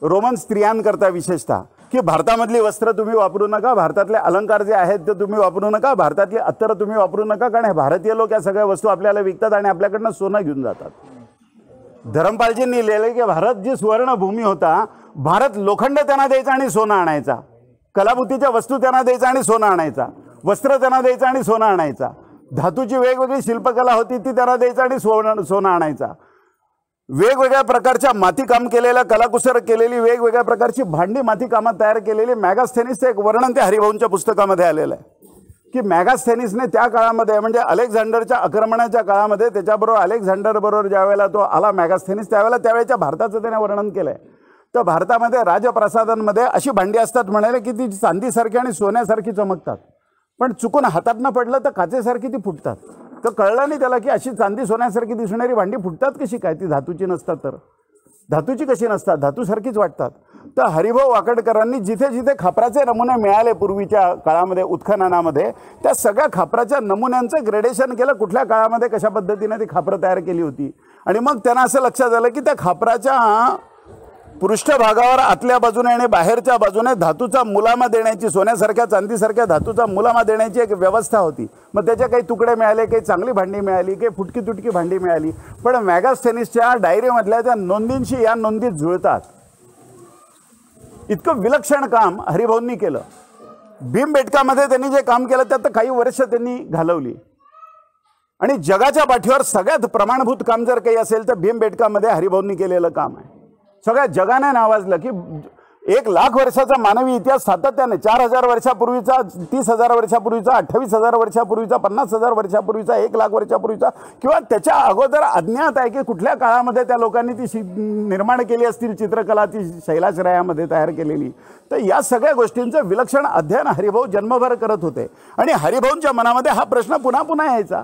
Speaker 1: रोमन स्त्रियांकरता विशेषतः की भारतामधली वस्त्र तुम्ही वापरू नका भारतातले अलंकार जे आहेत ते तुम्ही वापरू नका भारतातली अत्तरं तुम्ही वापरू नका कारण हे भारतीय लोक या सगळ्या वस्तू आपल्याला विकतात आणि आपल्याकडनं सोनं घेऊन जातात धरमपालजींनी लिहिले की भारत जी सुवर्णभूमी होता भारत लोखंड त्यांना द्यायचा आणि सोनं आणायचा कलाभूतीच्या वस्तू त्यांना द्यायचा आणि सोनं आणायचा वस्त्र त्यांना द्यायचं आणि सोनं आणायचा धातूची वेगवेगळी शिल्पकला होती ती त्यांना द्यायचं आणि सोनं सोनं आणायचा वेगवेगळ्या प्रकारच्या मातीकाम केलेल्या कलाकुसर केलेली वेगवेगळ्या प्रकारची भांडी कामात तयार केलेली मॅगास्थेनिसचं एक वर्णन ते हरिभाऊंच्या पुस्तकामध्ये आलेलं आहे की मॅगास्थेनिसने त्या काळामध्ये म्हणजे अलेक्झांडरच्या आक्रमणाच्या काळामध्ये त्याच्याबरोबर अलेक्झांडरबरोबर ज्या वेळेला तो आला मॅगास्थेनिस त्यावेळेला त्यावेळेच्या भारताचं त्याने वर्णन केलं आहे तर भारतामध्ये राजप्रसादांमध्ये अशी भांडी असतात म्हणाले की ती चांदीसारखी आणि सोन्यासारखी चमकतात पण चुकून हातात न पडलं तर काचेसारखी ती फुटतात तर कळलं नाही त्याला की अशी चांदी सोन्यासारखी दिसणारी भांडी फुटतात कशी काय ती धातूची नसतात तर धातूची कशी नसतात धातूसारखीच वाटतात तर हरिभाऊ वाकडकरांनी जिथे जिथे खापराचे नमुने मिळाले पूर्वीच्या काळामध्ये उत्खननामध्ये त्या सगळ्या खापराच्या नमुन्यांचं ग्रेडेशन केलं कुठल्या काळामध्ये कशा पद्धतीने ती खापरं तयार केली होती आणि मग त्यांना असं लक्षात आलं की त्या खापराच्या पृष्ठभागावर आतल्या बाजूने आणि बाहेरच्या बाजूने धातूचा मुलामा देण्याची सोन्यासारख्या चांदीसारख्या धातूचा मुलामा देण्याची एक व्यवस्था होती मग त्याचे काही तुकडे मिळाले काही चांगली भांडी मिळाली काही फुटकी तुटकी भांडी मिळाली पण मॅगास्थेनिसच्या डायरीमधल्या त्या नोंदींशी या नोंदी जुळतात इतकं विलक्षण काम हरिभाऊंनी केलं भीमबेटकामध्ये त्यांनी जे काम केलं त्यात काही वर्ष त्यांनी घालवली आणि जगाच्या पाठीवर सगळ्यात प्रमाणभूत काम जर काही असेल तर भीमबेटकामध्ये बेटकामध्ये हरिभाऊंनी केलेलं काम आहे सगळ्या जगाने नावाजलं की एक लाख वर्षाचा मानवी इतिहास सातत्याने चार हजार वर्षापूर्वीचा तीस हजार वर्षापूर्वीचा अठ्ठावीस हजार वर्षापूर्वीचा पन्नास हजार वर्षापूर्वीचा एक लाख वर्षापूर्वीचा किंवा त्याच्या अगोदर अज्ञात आहे की कुठल्या काळामध्ये त्या लोकांनी ती निर्माण केली असतील चित्रकला ती शैलाश्रयामध्ये तयार केलेली तर या सगळ्या गोष्टींचं विलक्षण अध्ययन हरिभाऊ जन्मभर करत होते आणि हरिभाऊंच्या मनामध्ये हा प्रश्न पुन्हा पुन्हा यायचा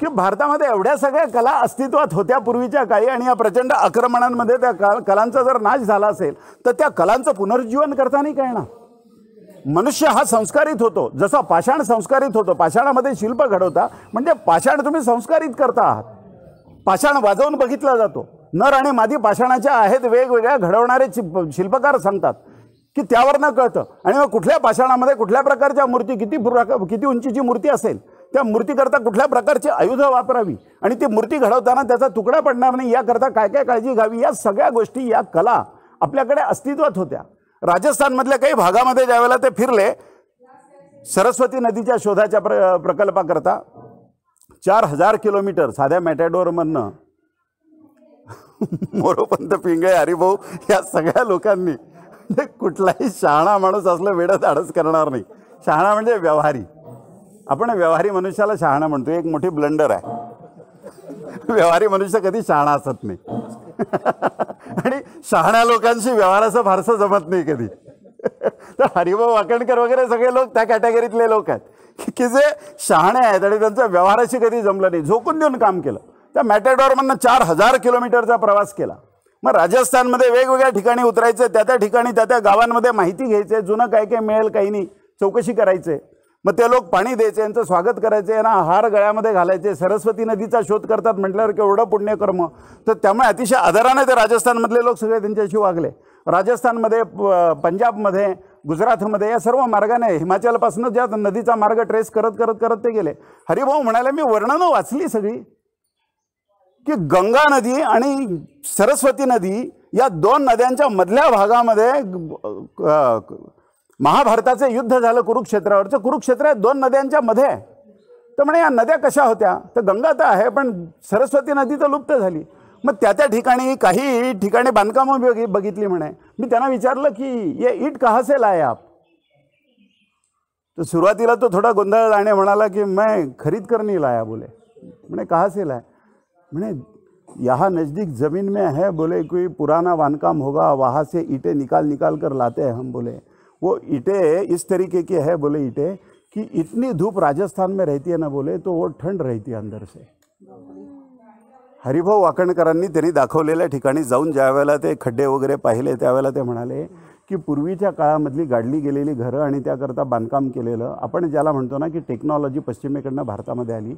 Speaker 1: की भारतामध्ये एवढ्या सगळ्या कला अस्तित्वात होत्या पूर्वीच्या काळी आणि या प्रचंड आक्रमणांमध्ये त्या कलांचा जर नाश झाला असेल तर त्या कलांचं पुनर्जीवन करता नाही कळणार मनुष्य हा संस्कारित होतो जसा पाषाण संस्कारित होतो पाषाणामध्ये शिल्प घडवता म्हणजे पाषाण तुम्ही संस्कारित करता आहात पाषाण वाजवून बघितला जातो नर आणि मादी पाषाणाच्या आहेत वेगवेगळ्या घडवणारे शिल्पकार सांगतात की त्यावर न कळतं आणि मग कुठल्या पाषाणामध्ये कुठल्या प्रकारच्या मूर्ती किती किती उंचीची मूर्ती असेल त्या मूर्तीकरता कुठल्या प्रकारची आयुधं वापरावी आणि ती मूर्ती घडवताना त्याचा तुकडा पडणार नाही याकरता काय काय काळजी घ्यावी या सगळ्या गोष्टी या कला आपल्याकडे अस्तित्वात होत्या राजस्थानमधल्या काही भागामध्ये ज्यावेळेला ते फिरले सरस्वती नदीच्या शोधाच्या प्र प्रकल्पाकरता चार हजार किलोमीटर साध्या मॅटॅडोरमधनं मोरोपंत पिंगळे हरिभाऊ या सगळ्या लोकांनी म्हणजे कुठलाही शहाणा माणूस असलं वेळात आडस करणार नाही शहाणा म्हणजे व्यवहारी आपण व्यवहारी मनुष्याला शहाणा म्हणतो एक मोठी ब्लंडर आहे व्यवहारी मनुष्य कधी शहाणा असत नाही आणि शहाण्या लोकांशी व्यवहाराचं फारसं जमत नाही कधी तर हरिभाऊ वाकणकर वगैरे सगळे लोक त्या कॅटेगरीतले लोक आहेत की जे शहाणे आहेत आणि त्यांचा व्यवहाराशी कधी जमलं नाही झोकून देऊन काम केलं त्या मॅटेडॉरमधनं चार हजार किलोमीटरचा प्रवास केला मग राजस्थानमध्ये वेगवेगळ्या ठिकाणी उतरायचं त्या त्या ठिकाणी त्या त्या गावांमध्ये माहिती घ्यायचे जुनं काय काय मिळेल काही नाही चौकशी करायचे मग ते लोक पाणी द्यायचे यांचं स्वागत करायचे यांना हार गळ्यामध्ये घालायचे सरस्वती नदीचा शोध करतात म्हटल्यावर केवढं पुण्यकर्म तर त्यामुळे अतिशय आदराने ते राजस्थानमधले लोक सगळे त्यांच्याशी वागले राजस्थानमध्ये पंजाबमध्ये गुजरातमध्ये या सर्व मार्गाने हिमाचलपासून ज्या नदीचा मार्ग ट्रेस करत करत करत ते गेले हरिभाऊ म्हणाले मी वर्णनं वाचली सगळी की गंगा नदी आणि सरस्वती नदी या दोन नद्यांच्या मधल्या भागामध्ये महाभारताचं युद्ध झालं कुरुक्षेत्रावरचं कुरुक्षेत्र दोन नद्यांच्या मध्ये आहे तर म्हणे या नद्या कशा होत्या तर गंगा तर आहे पण सरस्वती नदी तर लुप्त झाली मग त्या त्या ठिकाणी काही ठिकाणी बांधकामं बघित बघितली म्हणे मी त्यांना विचारलं की ये ईट कहा से लाय आप तर सुरुवातीला तो थोडा गोंधळ लाणे म्हणाला की मैं खरीद कर लाया बोले म्हणे कहा से म्हणे या नज़दीक ज़मीन में है बोले कोई पुराना बांधकाम होगा वहाँ से ईटे निकाल निकाल कर लाते हम बोले वो ईटे इस तरीके की है बोले ईटे कि इतनी धूप राजस्थान में रहती है ना बोले तो वो ठंड रहती है अंदर से हरिभाऊ वाकणकरांनी त्यांनी दाखवलेल्या ठिकाणी जाऊन ज्या ते खड्डे वगैरे पाहिले त्यावेळेला ते म्हणाले की पूर्वीच्या काळामधली गाडली गेलेली घरं आणि त्याकरता बांधकाम केलेलं आपण ज्याला म्हणतो ना की टेक्नॉलॉजी पश्चिमेकडनं भारतामध्ये आली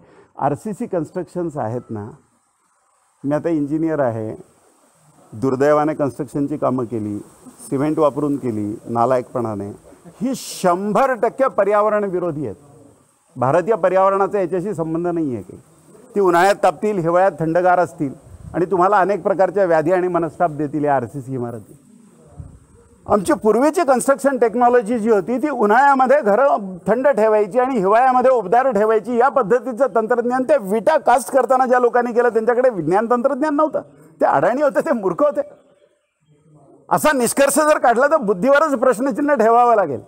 Speaker 1: आर सी सी कन्स्ट्रक्शन्स आहेत ना मी आता इंजिनियर आहे दुर्दैवाने कन्स्ट्रक्शनची कामं केली सिमेंट वापरून केली नालायकपणाने ही शंभर टक्के पर्यावरण विरोधी आहेत भारतीय पर्यावरणाचा याच्याशी संबंध नाही आहे काही ती उन्हाळ्यात तापतील हिवाळ्यात थंडगार असतील आणि तुम्हाला अनेक प्रकारच्या व्याधी आणि मनस्ताप देतील या आर सी सी इमारती आमची पूर्वीची कन्स्ट्रक्शन टेक्नॉलॉजी जी होती ती उन्हाळ्यामध्ये घरं थंड ठेवायची आणि हिवाळ्यामध्ये उबदार ठेवायची या पद्धतीचं तंत्रज्ञान ते विटा कास्ट करताना ज्या लोकांनी केलं त्यांच्याकडे विज्ञान तंत्रज्ञान नव्हतं ते अडाणी होते ते मूर्ख होते असा निष्कर्ष जर काढला तर बुद्धीवरच प्रश्नचिन्ह ठेवावं लागेल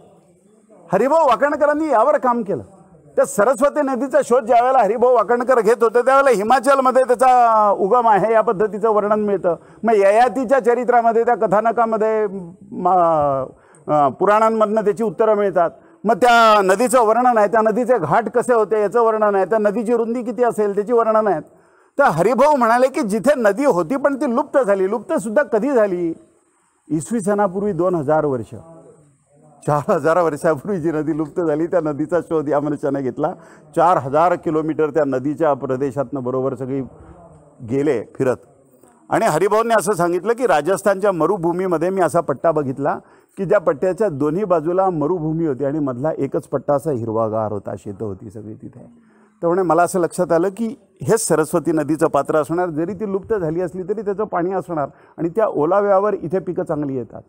Speaker 1: हरिभाऊ वाकणकरांनी यावर काम केलं त्या सरस्वती नदीचा शोध ज्यावेळेला हरिभाऊ वाकणकर घेत होते त्यावेळेला हिमाचलमध्ये त्याचा उगम आहे या पद्धतीचं वर्णन मिळतं मग ययातीच्या चरित्रामध्ये त्या कथानकामध्ये पुराणांमधनं त्याची उत्तरं मिळतात मग त्या नदीचं वर्णन आहे त्या नदीचे घाट कसे होते याचं वर्णन आहे त्या नदीची रुंदी किती असेल त्याची वर्णन आहेत तर हरिभाऊ म्हणाले की जिथे नदी होती पण ती लुप्त झाली लुप्तसुद्धा कधी झाली इसवी सणापूर्वी दोन हजार वर्ष चार हजार वर्षापूर्वी जी नदी लुप्त झाली त्या नदीचा शोध या मनुष्याने घेतला चार हजार किलोमीटर त्या नदीच्या प्रदेशातनं बरोबर सगळी गेले फिरत आणि हरिभाऊंनी असं सांगितलं की राजस्थानच्या मरुभूमीमध्ये मी असा पट्टा बघितला की ज्या पट्ट्याच्या दोन्ही बाजूला मरुभूमी होती आणि मधला एकच पट्टा असा हिरवागार होता शेतं होती सगळी तिथे त्यामुळे मला असं लक्षात आलं की हेच सरस्वती नदीचं पात्र असणार जरी ती लुप्त झाली असली तरी त्याचं पाणी असणार आणि त्या ओलाव्यावर इथे पिकं चांगली येतात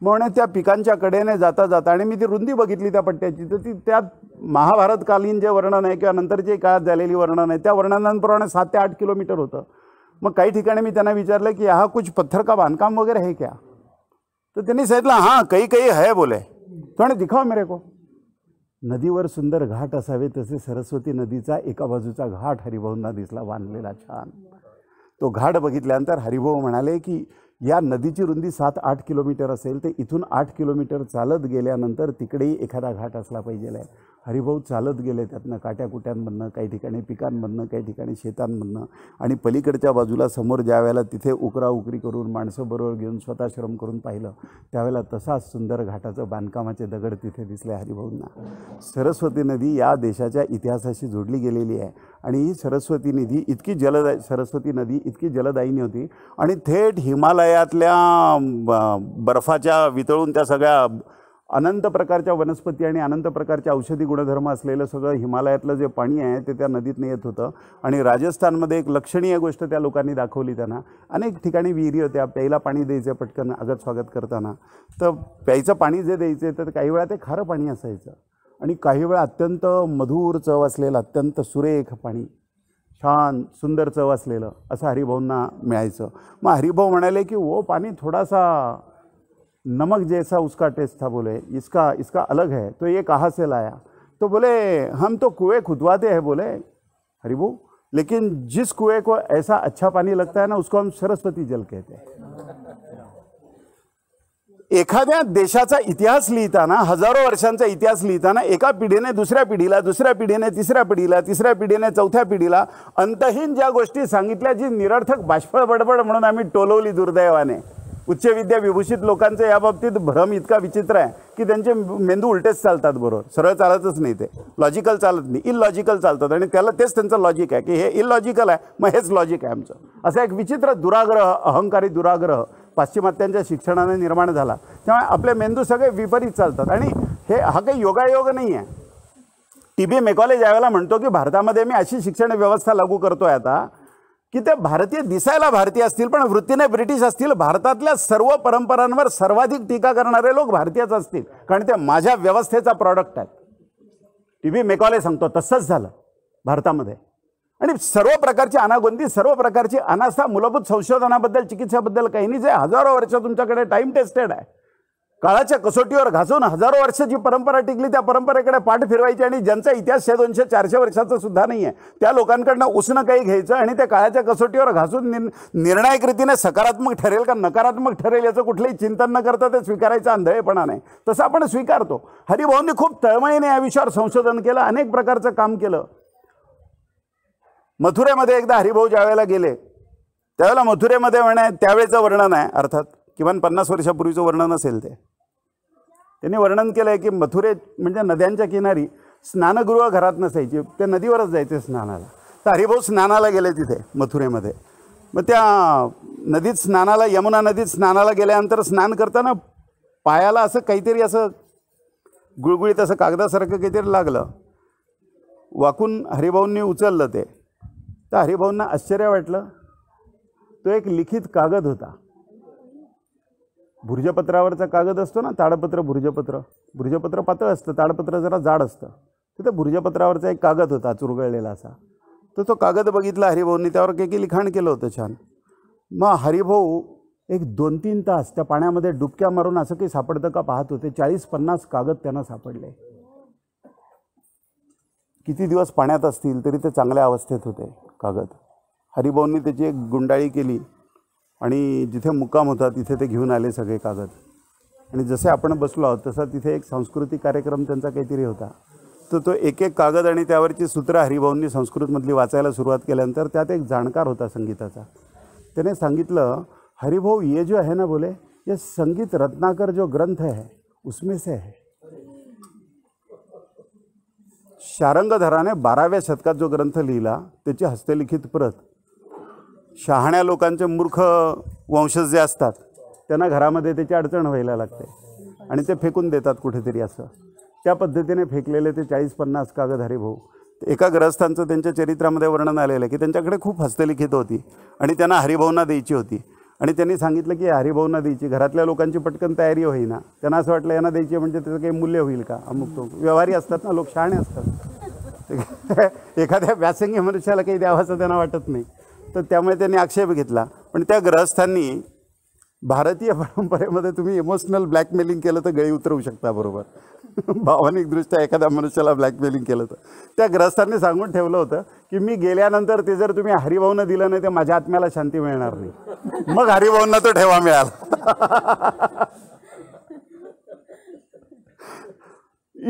Speaker 1: म्हणून त्या पिकांच्या कडेने जाता जाता आणि मी ती रुंदी बघितली त्या पट्ट्याची तर ती त्यात महाभारतकालीन जे वर्णन आहे किंवा नंतर जे काळात झालेली वर्णन आहे त्या वर्णनांप्रमाणे सात ते आठ किलोमीटर होतं मग काही ठिकाणी मी त्यांना विचारलं की हा कुछ पत्थर का बांधकाम वगैरे आहे क्या तर त्यांनी सांगितलं हां काही काही आहे बोले थोडे दिखाव मेरे को नदीवर सुंदर घाट असावे तसे सरस्वती नदीचा एका बाजूचा घाट हरिभाऊंना दिसला बांधलेला छान तो घाट बघितल्यानंतर हरिभाऊ म्हणाले की या नदीची रुंदी सात आठ किलोमीटर असेल ते इथून आठ किलोमीटर चालत गेल्यानंतर तिकडेही एखादा घाट असला पाहिजे आहे हरिभाऊ चालत गेले त्यातनं काट्याकुट्यांमधनं काही ठिकाणी पिकांमधनं काही ठिकाणी शेतांमधनं आणि पलीकडच्या बाजूला समोर ज्या वेळेला तिथे उकरी करून माणसं बरोबर घेऊन स्वतः श्रम करून पाहिलं त्यावेळेला तसाच सुंदर घाटाचं बांधकामाचे दगड तिथे दिसले हरिभाऊंना सरस्वती नदी या देशाच्या इतिहासाशी जोडली गेलेली आहे आणि ही सरस्वती निधी इतकी जलदाय सरस्वती नदी इतकी जलदायिनी होती आणि थेट हिमालय हिमालयातल्या बर्फाच्या वितळून त्या सगळ्या अनंत प्रकारच्या वनस्पती आणि अनंत प्रकारच्या औषधी गुणधर्म असलेलं सगळं हिमालयातलं जे पाणी आहे ते त्या नदीतनं येत होतं आणि राजस्थानमध्ये एक लक्षणीय गोष्ट त्या लोकांनी दाखवली त्यांना अनेक ठिकाणी विहिरी होत्या प्यायला पाणी द्यायचं पटकन आगत स्वागत करताना तर प्यायचं पाणी जे द्यायचं तर काही वेळा ते खारं पाणी असायचं आणि काही वेळा अत्यंत मधुर चव असलेलं अत्यंत सुरेख पाणी छान सुंदर चव असलेलं असं हरिभाऊंना मिळायचं मग हरिभाऊ म्हणाले की वो पाणी थोडासा नमक जैसा उसका टेस्ट था बोले इसका इसका अलग है तो ये कहाँ से लाया तो बोले हम तो कुएँ खुदवाते हैं बोले हरिभाऊ लेकिन जिस कुए को ऐसा अच्छा पानी लगता है ना उसको हम सरस्वती जल कहते हैं एखाद्या देशाचा इतिहास लिहिताना हजारो वर्षांचा इतिहास लिहिताना एका पिढीने दुसऱ्या पिढीला दुसऱ्या पिढीने तिसऱ्या पिढीला तिसऱ्या पिढीने चौथ्या पिढीला अंतहीन ज्या गोष्टी सांगितल्या जी निरर्थक बाष्पळ बडबड म्हणून आम्ही टोलवली दुर्दैवाने उच्च विद्या विभूषित या याबाबतीत भ्रम इतका विचित्र आहे की त्यांचे मेंदू उलटेच चालतात बरोबर सरळ चालतच नाही ते लॉजिकल चालत नाही इलॉजिकल चालतात आणि त्याला तेच त्यांचं लॉजिक आहे की हे इलॉजिकल आहे मग हेच लॉजिक आहे आमचं असा एक विचित्र दुराग्रह अहंकारी दुराग्रह पाश्चिमात्यांच्या शिक्षणाने निर्माण झाला त्यामुळे आपले मेंदू सगळे विपरीत चालतात आणि हे हा काही योगायोग नाही आहे टी बी मेकॉले ज्यावेळेला म्हणतो की भारतामध्ये मी अशी शिक्षण व्यवस्था लागू करतो आहे आता की ते भारतीय दिसायला भारतीय असतील पण वृत्तीने ब्रिटिश असतील भारतातल्या सर्व परंपरांवर सर्वाधिक टीका करणारे लोक भारतीयच असतील कारण ते माझ्या व्यवस्थेचा प्रॉडक्ट आहे टी व्ही मेकॉले सांगतो तसंच झालं भारतामध्ये आणि सर्व प्रकारची अनागोंदी सर्व प्रकारची अनास्था मूलभूत संशोधनाबद्दल चिकित्साबद्दल काही नाही जे हजारो वर्ष तुमच्याकडे टाईम टेस्टेड आहे काळाच्या कसोटीवर घासून हजारो वर्ष जी परंपरा टिकली त्या परंपरेकडे पाठ फिरवायची आणि ज्यांचा इतिहास दोनशे चारशे वर्षाचा सुद्धा नाही आहे त्या लोकांकडनं उसणं काही घ्यायचं आणि त्या काळाच्या कसोटीवर घासून निर् निर्णायक रीतीने सकारात्मक ठरेल का नकारात्मक ठरेल याचं कुठलंही चिंतन न करता ते स्वीकारायचं आंधळेपणा नाही तसं आपण स्वीकारतो हरिभाऊंनी खूप तळमळीने या विषयावर संशोधन केलं अनेक प्रकारचं काम केलं मथुरेमध्ये एकदा हरिभाऊ ज्यावेळेला गेले त्यावेळेला मथुरेमध्ये म्हणे त्यावेळेचं वर्णन आहे अर्थात किमान पन्नास वर्षापूर्वीचं वर्णन असेल ते त्यांनी वर्णन केलं आहे की मथुरे म्हणजे नद्यांच्या किनारी स्नानगृह घरात नसायची त्या नदीवरच जायचे स्नानाला तर हरिभाऊ स्नानाला गेले तिथे मथुरेमध्ये मग त्या नदीत स्नानाला यमुना नदीत स्नानाला गेल्यानंतर स्नान करताना पायाला असं काहीतरी असं गुळगुळीत असं कागदासारखं काहीतरी लागलं वाकून हरिभाऊंनी उचललं ते तर हरिभाऊंना आश्चर्य वाटलं तो एक लिखित कागद होता भुर्जपत्रावरचा कागद असतो ना ताडपत्र भुर्जपत्र भुर्जपत्र पातळ असतं ताडपत्र जरा जाड असतं तिथं भुर्जपत्रावरचा एक कागद होता चुरगळलेला असा तर तो कागद बघितला हरिभाऊंनी त्यावर काही लिखाण केलं होतं छान मग हरिभाऊ एक दोन तीन तास त्या पाण्यामध्ये डुबक्या मारून असं काही सापडतं का पाहत होते चाळीस पन्नास कागद त्यांना सापडले किती दिवस पाण्यात असतील तरी ते चांगल्या अवस्थेत होते कागद हरिभाऊंनी त्याची एक गुंडाळी केली आणि जिथे मुक्काम होता तिथे ते घेऊन आले सगळे कागद आणि जसे आपण बसलो आहोत तसा तिथे एक सांस्कृतिक कार्यक्रम त्यांचा काहीतरी होता तर तो एक एक कागद आणि त्यावरची सूत्रं हरिभाऊंनी संस्कृतमधली वाचायला सुरुवात केल्यानंतर त्यात एक जाणकार होता संगीताचा त्याने सांगितलं हरिभाऊ ये जो आहे ना बोले या संगीत रत्नाकर जो ग्रंथ आहे उसमेसे आहे शारंगधराने बाराव्या शतकात जो ग्रंथ लिहिला त्याची हस्तलिखित प्रत शहाण्या लोकांचे मूर्ख वंशज जे असतात त्यांना घरामध्ये त्याची अडचण व्हायला लागते आणि ते फेकून देतात कुठेतरी असं त्या पद्धतीने फेकलेले ते चाळीस पन्नास कागधारी भाऊ एका ग्रस्थांचं त्यांच्या चरित्रामध्ये वर्णन आलेलं आहे की त्यांच्याकडे खूप हस्तलिखित होती आणि त्यांना हरिभावना द्यायची होती आणि त्यांनी सांगितलं की हरिभावना द्यायची घरातल्या लोकांची पटकन तयारी होईना त्यांना असं वाटलं यांना द्यायची म्हणजे त्याचं काही मूल्य होईल का अमुक तो व्यवहारी असतात ना लोक शहाणे असतात एखाद्या व्यासंगी मनुष्याला काही द्यावाचं त्यांना वाटत नाही तर त्यामुळे त्यांनी आक्षेप घेतला पण त्या ग्रहस्थांनी भारतीय परंपरेमध्ये तुम्ही इमोशनल ब्लॅकमेलिंग केलं तर गळी उतरवू शकता बरोबर भावनिकदृष्ट्या एखाद्या मनुष्याला ब्लॅकमेलिंग केलं तर त्या ग्रहस्थांनी सांगून ठेवलं होतं की मी गेल्यानंतर ते जर तुम्ही हरिभाऊनं दिलं नाही तर माझ्या आत्म्याला शांती मिळणार नाही मग हरिभाऊंना तो ठेवा मिळाला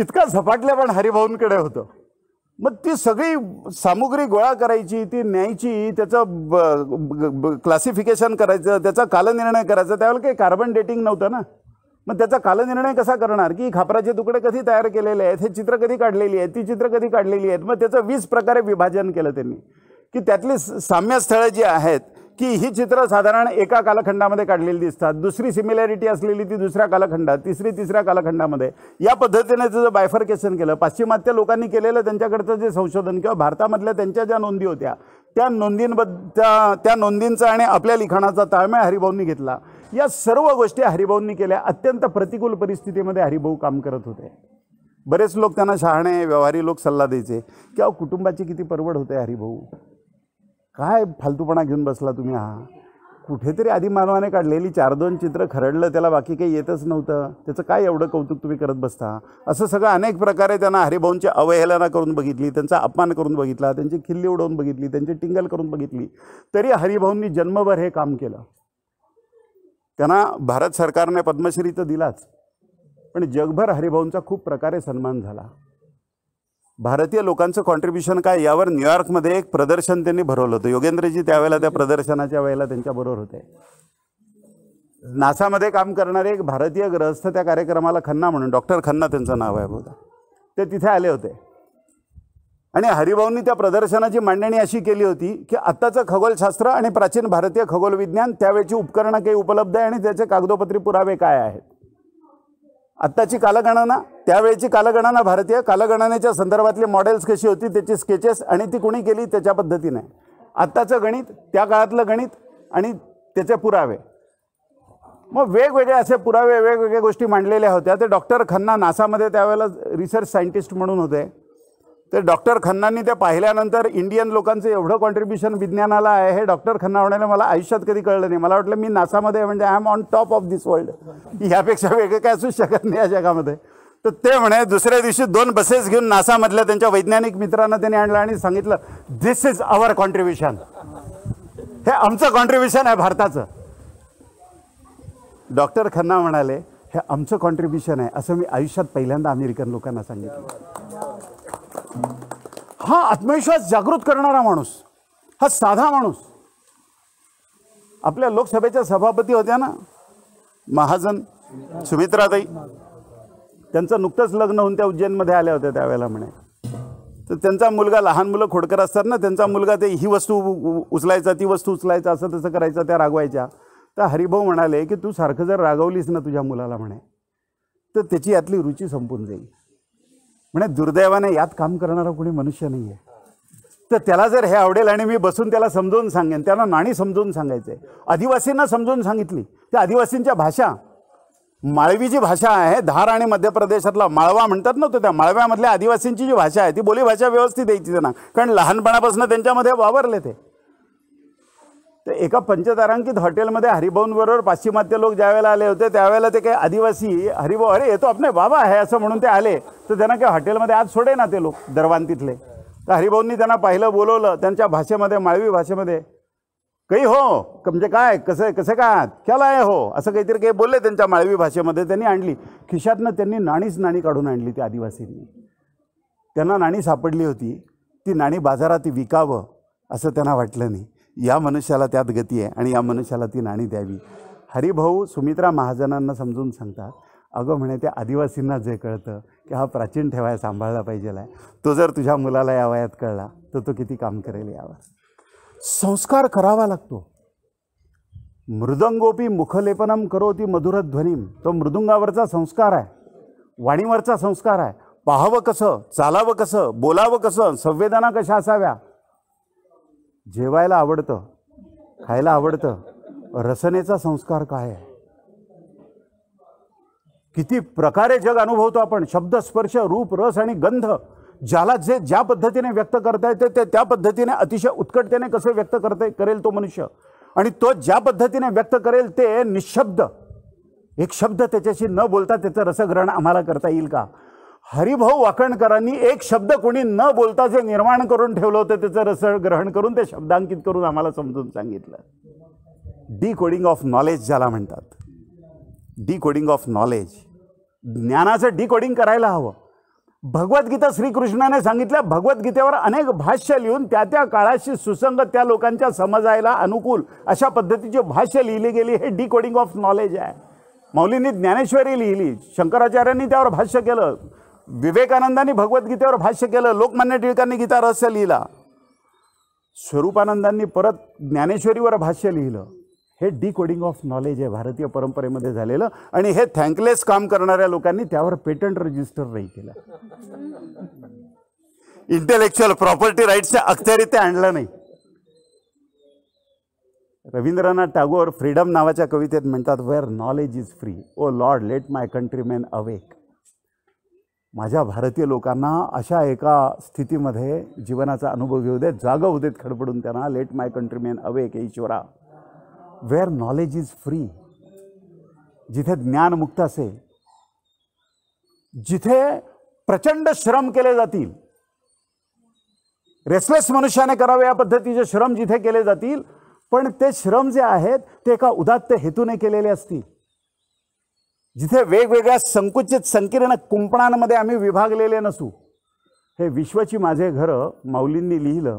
Speaker 1: इतका झपाटल्या पण हरिभाऊंकडे होतं मग ती सगळी सामुग्री गोळा करायची ती न्यायची त्याचं क्लासिफिकेशन करायचं त्याचा कालनिर्णय करायचा त्यावेळेला काही कार्बन डेटिंग नव्हतं ना मग त्याचा कालनिर्णय कसा करणार की खापराचे तुकडे कधी तयार केलेले आहेत हे चित्र कधी काढलेली आहेत ती चित्र कधी काढलेली आहेत मग त्याचं वीस प्रकारे विभाजन केलं त्यांनी की त्यातली साम्यस्थळं जी आहेत की ही चित्र साधारण एका कालखंडामध्ये काढलेली दिसतात दुसरी सिमिलॅरिटी असलेली ती दुसऱ्या कालखंडात तिसरी तिसऱ्या कालखंडामध्ये या पद्धतीने जर बायफर्केशन केलं पाश्चिमात्य लोकांनी केलेलं त्यांच्याकडचं जे संशोधन किंवा भारतामधल्या त्यांच्या ज्या नोंदी होत्या त्या नोंदींबद्दल त्या नोंदींचा आणि आपल्या लिखाणाचा ताळमेळ हरिभाऊंनी घेतला या सर्व गोष्टी हरिभाऊंनी केल्या अत्यंत प्रतिकूल परिस्थितीमध्ये हरिभाऊ काम करत होते बरेच लोक त्यांना शहाणे व्यवहारी लोक सल्ला द्यायचे किंवा कुटुंबाची किती परवड होते हरिभाऊ काय फालतूपणा घेऊन बसला तुम्ही हा कुठेतरी आधी मानवाने काढलेली चार दोन चित्र खरडलं त्याला बाकी काही येतच नव्हतं त्याचं काय एवढं कौतुक तुम्ही करत बसता असं सगळं अनेक प्रकारे त्यांना हरिभाऊंची अवहेलना करून बघितली त्यांचा अपमान करून बघितला त्यांची खिल्ली उडवून बघितली त्यांची टिंगल करून बघितली तरी हरिभाऊंनी जन्मभर हे काम केलं त्यांना भारत सरकारने पद्मश्री तर दिलाच पण जगभर हरिभाऊंचा खूप प्रकारे सन्मान झाला भारतीय लोकांचं कॉन्ट्रीब्युशन काय यावर न्यूयॉर्कमध्ये एक प्रदर्शन त्यांनी भरवलं होतं योगेंद्रजी त्यावेळेला त्या प्रदर्शनाच्या वेळेला त्यांच्याबरोबर होते नासामध्ये काम करणारे एक भारतीय ग्रहस्थ त्या कार्यक्रमाला खन्ना म्हणून डॉक्टर खन्ना त्यांचं नाव आहे बघा ते तिथे आले होते आणि हरिभाऊंनी त्या प्रदर्शनाची मांडणी अशी केली होती की आत्ताचं खगोलशास्त्र आणि प्राचीन भारतीय खगोलविज्ञान त्यावेळेची उपकरणं काही उपलब्ध आहे आणि त्याचे कागदोपत्री पुरावे काय आहेत आत्ताची कालगणना त्यावेळेची कालगणना भारतीय कालगणनेच्या संदर्भातली मॉडेल्स कशी होती त्याची स्केचेस आणि ती कुणी केली त्याच्या पद्धतीने आत्ताचं गणित त्या काळातलं गणित आणि त्याचे पुरावे मग वेगवेगळे असे पुरावे वेगवेगळ्या गोष्टी मांडलेल्या होत्या ते डॉक्टर खन्ना नासामध्ये त्यावेळेला रिसर्च सायंटिस्ट म्हणून होते तर डॉक्टर खन्नांनी त्या पाहिल्यानंतर इंडियन लोकांचं एवढं कॉन्ट्रीब्युशन विज्ञानाला आहे हे डॉक्टर खन्ना म्हणाले मला आयुष्यात कधी कळलं नाही मला वाटलं मी नासामध्ये म्हणजे I am on top of this world ह्यापेक्षा वेगळं काय असू शकत नाही या जगामध्ये तर ते म्हणे दुसऱ्या दिवशी दोन बसेस घेऊन नासामधल्या त्यांच्या वैज्ञानिक मित्रांना त्यांनी आणलं आणि सांगितलं दिस इज आवर कॉन्ट्रीब्युशन हे आमचं कॉन्ट्रीब्युशन आहे भारताचं डॉक्टर खन्ना म्हणाले हे आमचं कॉन्ट्रीब्युशन आहे असं मी आयुष्यात पहिल्यांदा अमेरिकन लोकांना सांगितलं हा आत्मविश्वास जागृत करणारा माणूस हा साधा माणूस आपल्या लोकसभेच्या सभापती होत्या ना महाजन सुमित्राताई त्यांचं नुकतंच लग्न होऊन त्या उज्जैनमध्ये आल्या होत्या त्यावेळेला म्हणे तर त्यांचा मुलगा लहान मुलं खोडकर असतात ना त्यांचा मुलगा ते ही वस्तू उचलायचा ती वस्तू उचलायचा असं तसं करायचं त्या रागवायच्या तर हरिभाऊ म्हणाले की तू सारखं जर रागवलीस ना तुझ्या मुलाला म्हणे तर त्याची यातली रुची संपून जाईल म्हणजे दुर्दैवाने यात काम करणारा कोणी मनुष्य नाही आहे तर त्याला जर हे आवडेल आणि मी बसून त्याला समजवून सांगेन त्याला नाणी समजवून सांगायचं आहे आदिवासींना समजून सांगितली त्या आदिवासींच्या भाषा माळवी जी भाषा आहे धार आणि मध्य प्रदेशातला माळवा म्हणतात ना तो त्या माळव्यामधल्या आदिवासींची जी भाषा आहे ती बोलीभाषा व्यवस्थित द्यायची त्यांना कारण लहानपणापासून त्यांच्यामध्ये वावरले ते तर एका पंचतारांकित हॉटेलमध्ये हरिभाऊंबरोबर पाश्चिमात्य लोक ज्यावेळेला आले होते त्यावेळेला ते काही आदिवासी हरिभाऊ अरे येतो आपले बाबा आहे असं म्हणून ते आले तर त्यांना काही हॉटेलमध्ये आज सोडे ना ते लोक तिथले तर हरिभाऊंनी त्यांना पाहिलं बोलवलं त्यांच्या भाषेमध्ये माळवी भाषेमध्ये काही हो म्हणजे काय कसं कसं काय आहात आहे हो असं काहीतरी काही बोलले त्यांच्या माळवी भाषेमध्ये त्यांनी आणली खिशातनं त्यांनी नाणीच नाणी काढून आणली ती आदिवासींनी त्यांना नाणी सापडली होती ती नाणी बाजारात विकावं असं त्यांना वाटलं नाही या मनुष्याला त्यात गती आहे आणि या मनुष्याला ती नाणी द्यावी हरिभाऊ सुमित्रा महाजनांना समजून सांगतात अगं म्हणे त्या आदिवासींना जे कळतं की हा प्राचीन ठेवाय सांभाळला पाहिजे आहे तो जर तुझ्या मुलाला या वयात कळला तर तो, किती काम करेल यावर संस्कार करावा लागतो मृदंगोपी मुखलेपनम करोती मधुरध्वनीम तो मृदुंगावरचा संस्कार आहे वाणीवरचा संस्कार आहे पाहावं कसं चालावं कसं बोलावं कसं संवेदना कशा असाव्या जेवायला आवडतं खायला आवडतं रसनेचा संस्कार काय आहे किती प्रकारे जग अनुभवतो आपण शब्द स्पर्श रूप रस आणि गंध ज्याला जे ज्या पद्धतीने व्यक्त करता येते ते त्या पद्धतीने अतिशय उत्कटतेने कसं व्यक्त करता करेल तो मनुष्य आणि तो ज्या पद्धतीने व्यक्त करेल ते निशब्द एक शब्द त्याच्याशी न बोलता त्याचं रसग्रहण आम्हाला करता येईल का हरिभाऊ वाकणकरांनी एक शब्द कोणी न बोलता जे निर्माण करून ठेवलं होतं त्याचं रसळ ग्रहण करून ते शब्दांकित करून आम्हाला समजून सांगितलं डी कोडिंग ऑफ नॉलेज ज्याला म्हणतात डी कोडिंग ऑफ नॉलेज ज्ञानाचं डी कोडिंग करायला हवं भगवद्गीता श्रीकृष्णाने सांगितल्या भगवद्गीतेवर अनेक भाष्य लिहून त्या त्या काळाशी सुसंगत त्या लोकांच्या समजायला अनुकूल अशा पद्धतीची भाष्य लिहिली गेली हे डी कोडिंग ऑफ नॉलेज आहे मौलींनी ज्ञानेश्वरी लिहिली शंकराचार्यांनी त्यावर भाष्य केलं विवेकानंदांनी भगवद्गीतेवर भाष्य केलं लोकमान्य टिळकांनी गीता रहस्य लिहिला स्वरूपानंदांनी परत ज्ञानेश्वरीवर भाष्य लिहिलं हे डिकोडिंग ऑफ नॉलेज आहे भारतीय परंपरेमध्ये झालेलं आणि हे थँकलेस काम करणाऱ्या लोकांनी त्यावर पेटंट रजिस्टर नाही केलं इंटेलेक्च्युअल प्रॉपर्टी राईट्सच्या अखत्यारीत ते आणलं नाही रवींद्रनाथ टागोर फ्रीडम नावाच्या कवितेत म्हणतात where knowledge is free O lord let my countrymen awake माझ्या भारतीय लोकांना अशा एका स्थितीमध्ये जीवनाचा अनुभव घेऊ देत जागा होऊ देत खडबडून त्यांना let my countrymen awake ईश्वरा वेअर नॉलेज इज फ्री जिथे ज्ञान मुक्त असे जिथे प्रचंड श्रम केले जातील रेसलेस मनुष्याने करावे या पद्धतीचे श्रम जिथे केले जातील पण ते श्रम जे आहेत ते एका उदात्त हेतूने केलेले असतील जिथे वेगवेगळ्या संकुचित संकीर्ण कुंपणांमध्ये आम्ही विभागलेले नसू हे विश्वची माझे घरं माऊलींनी लिहिलं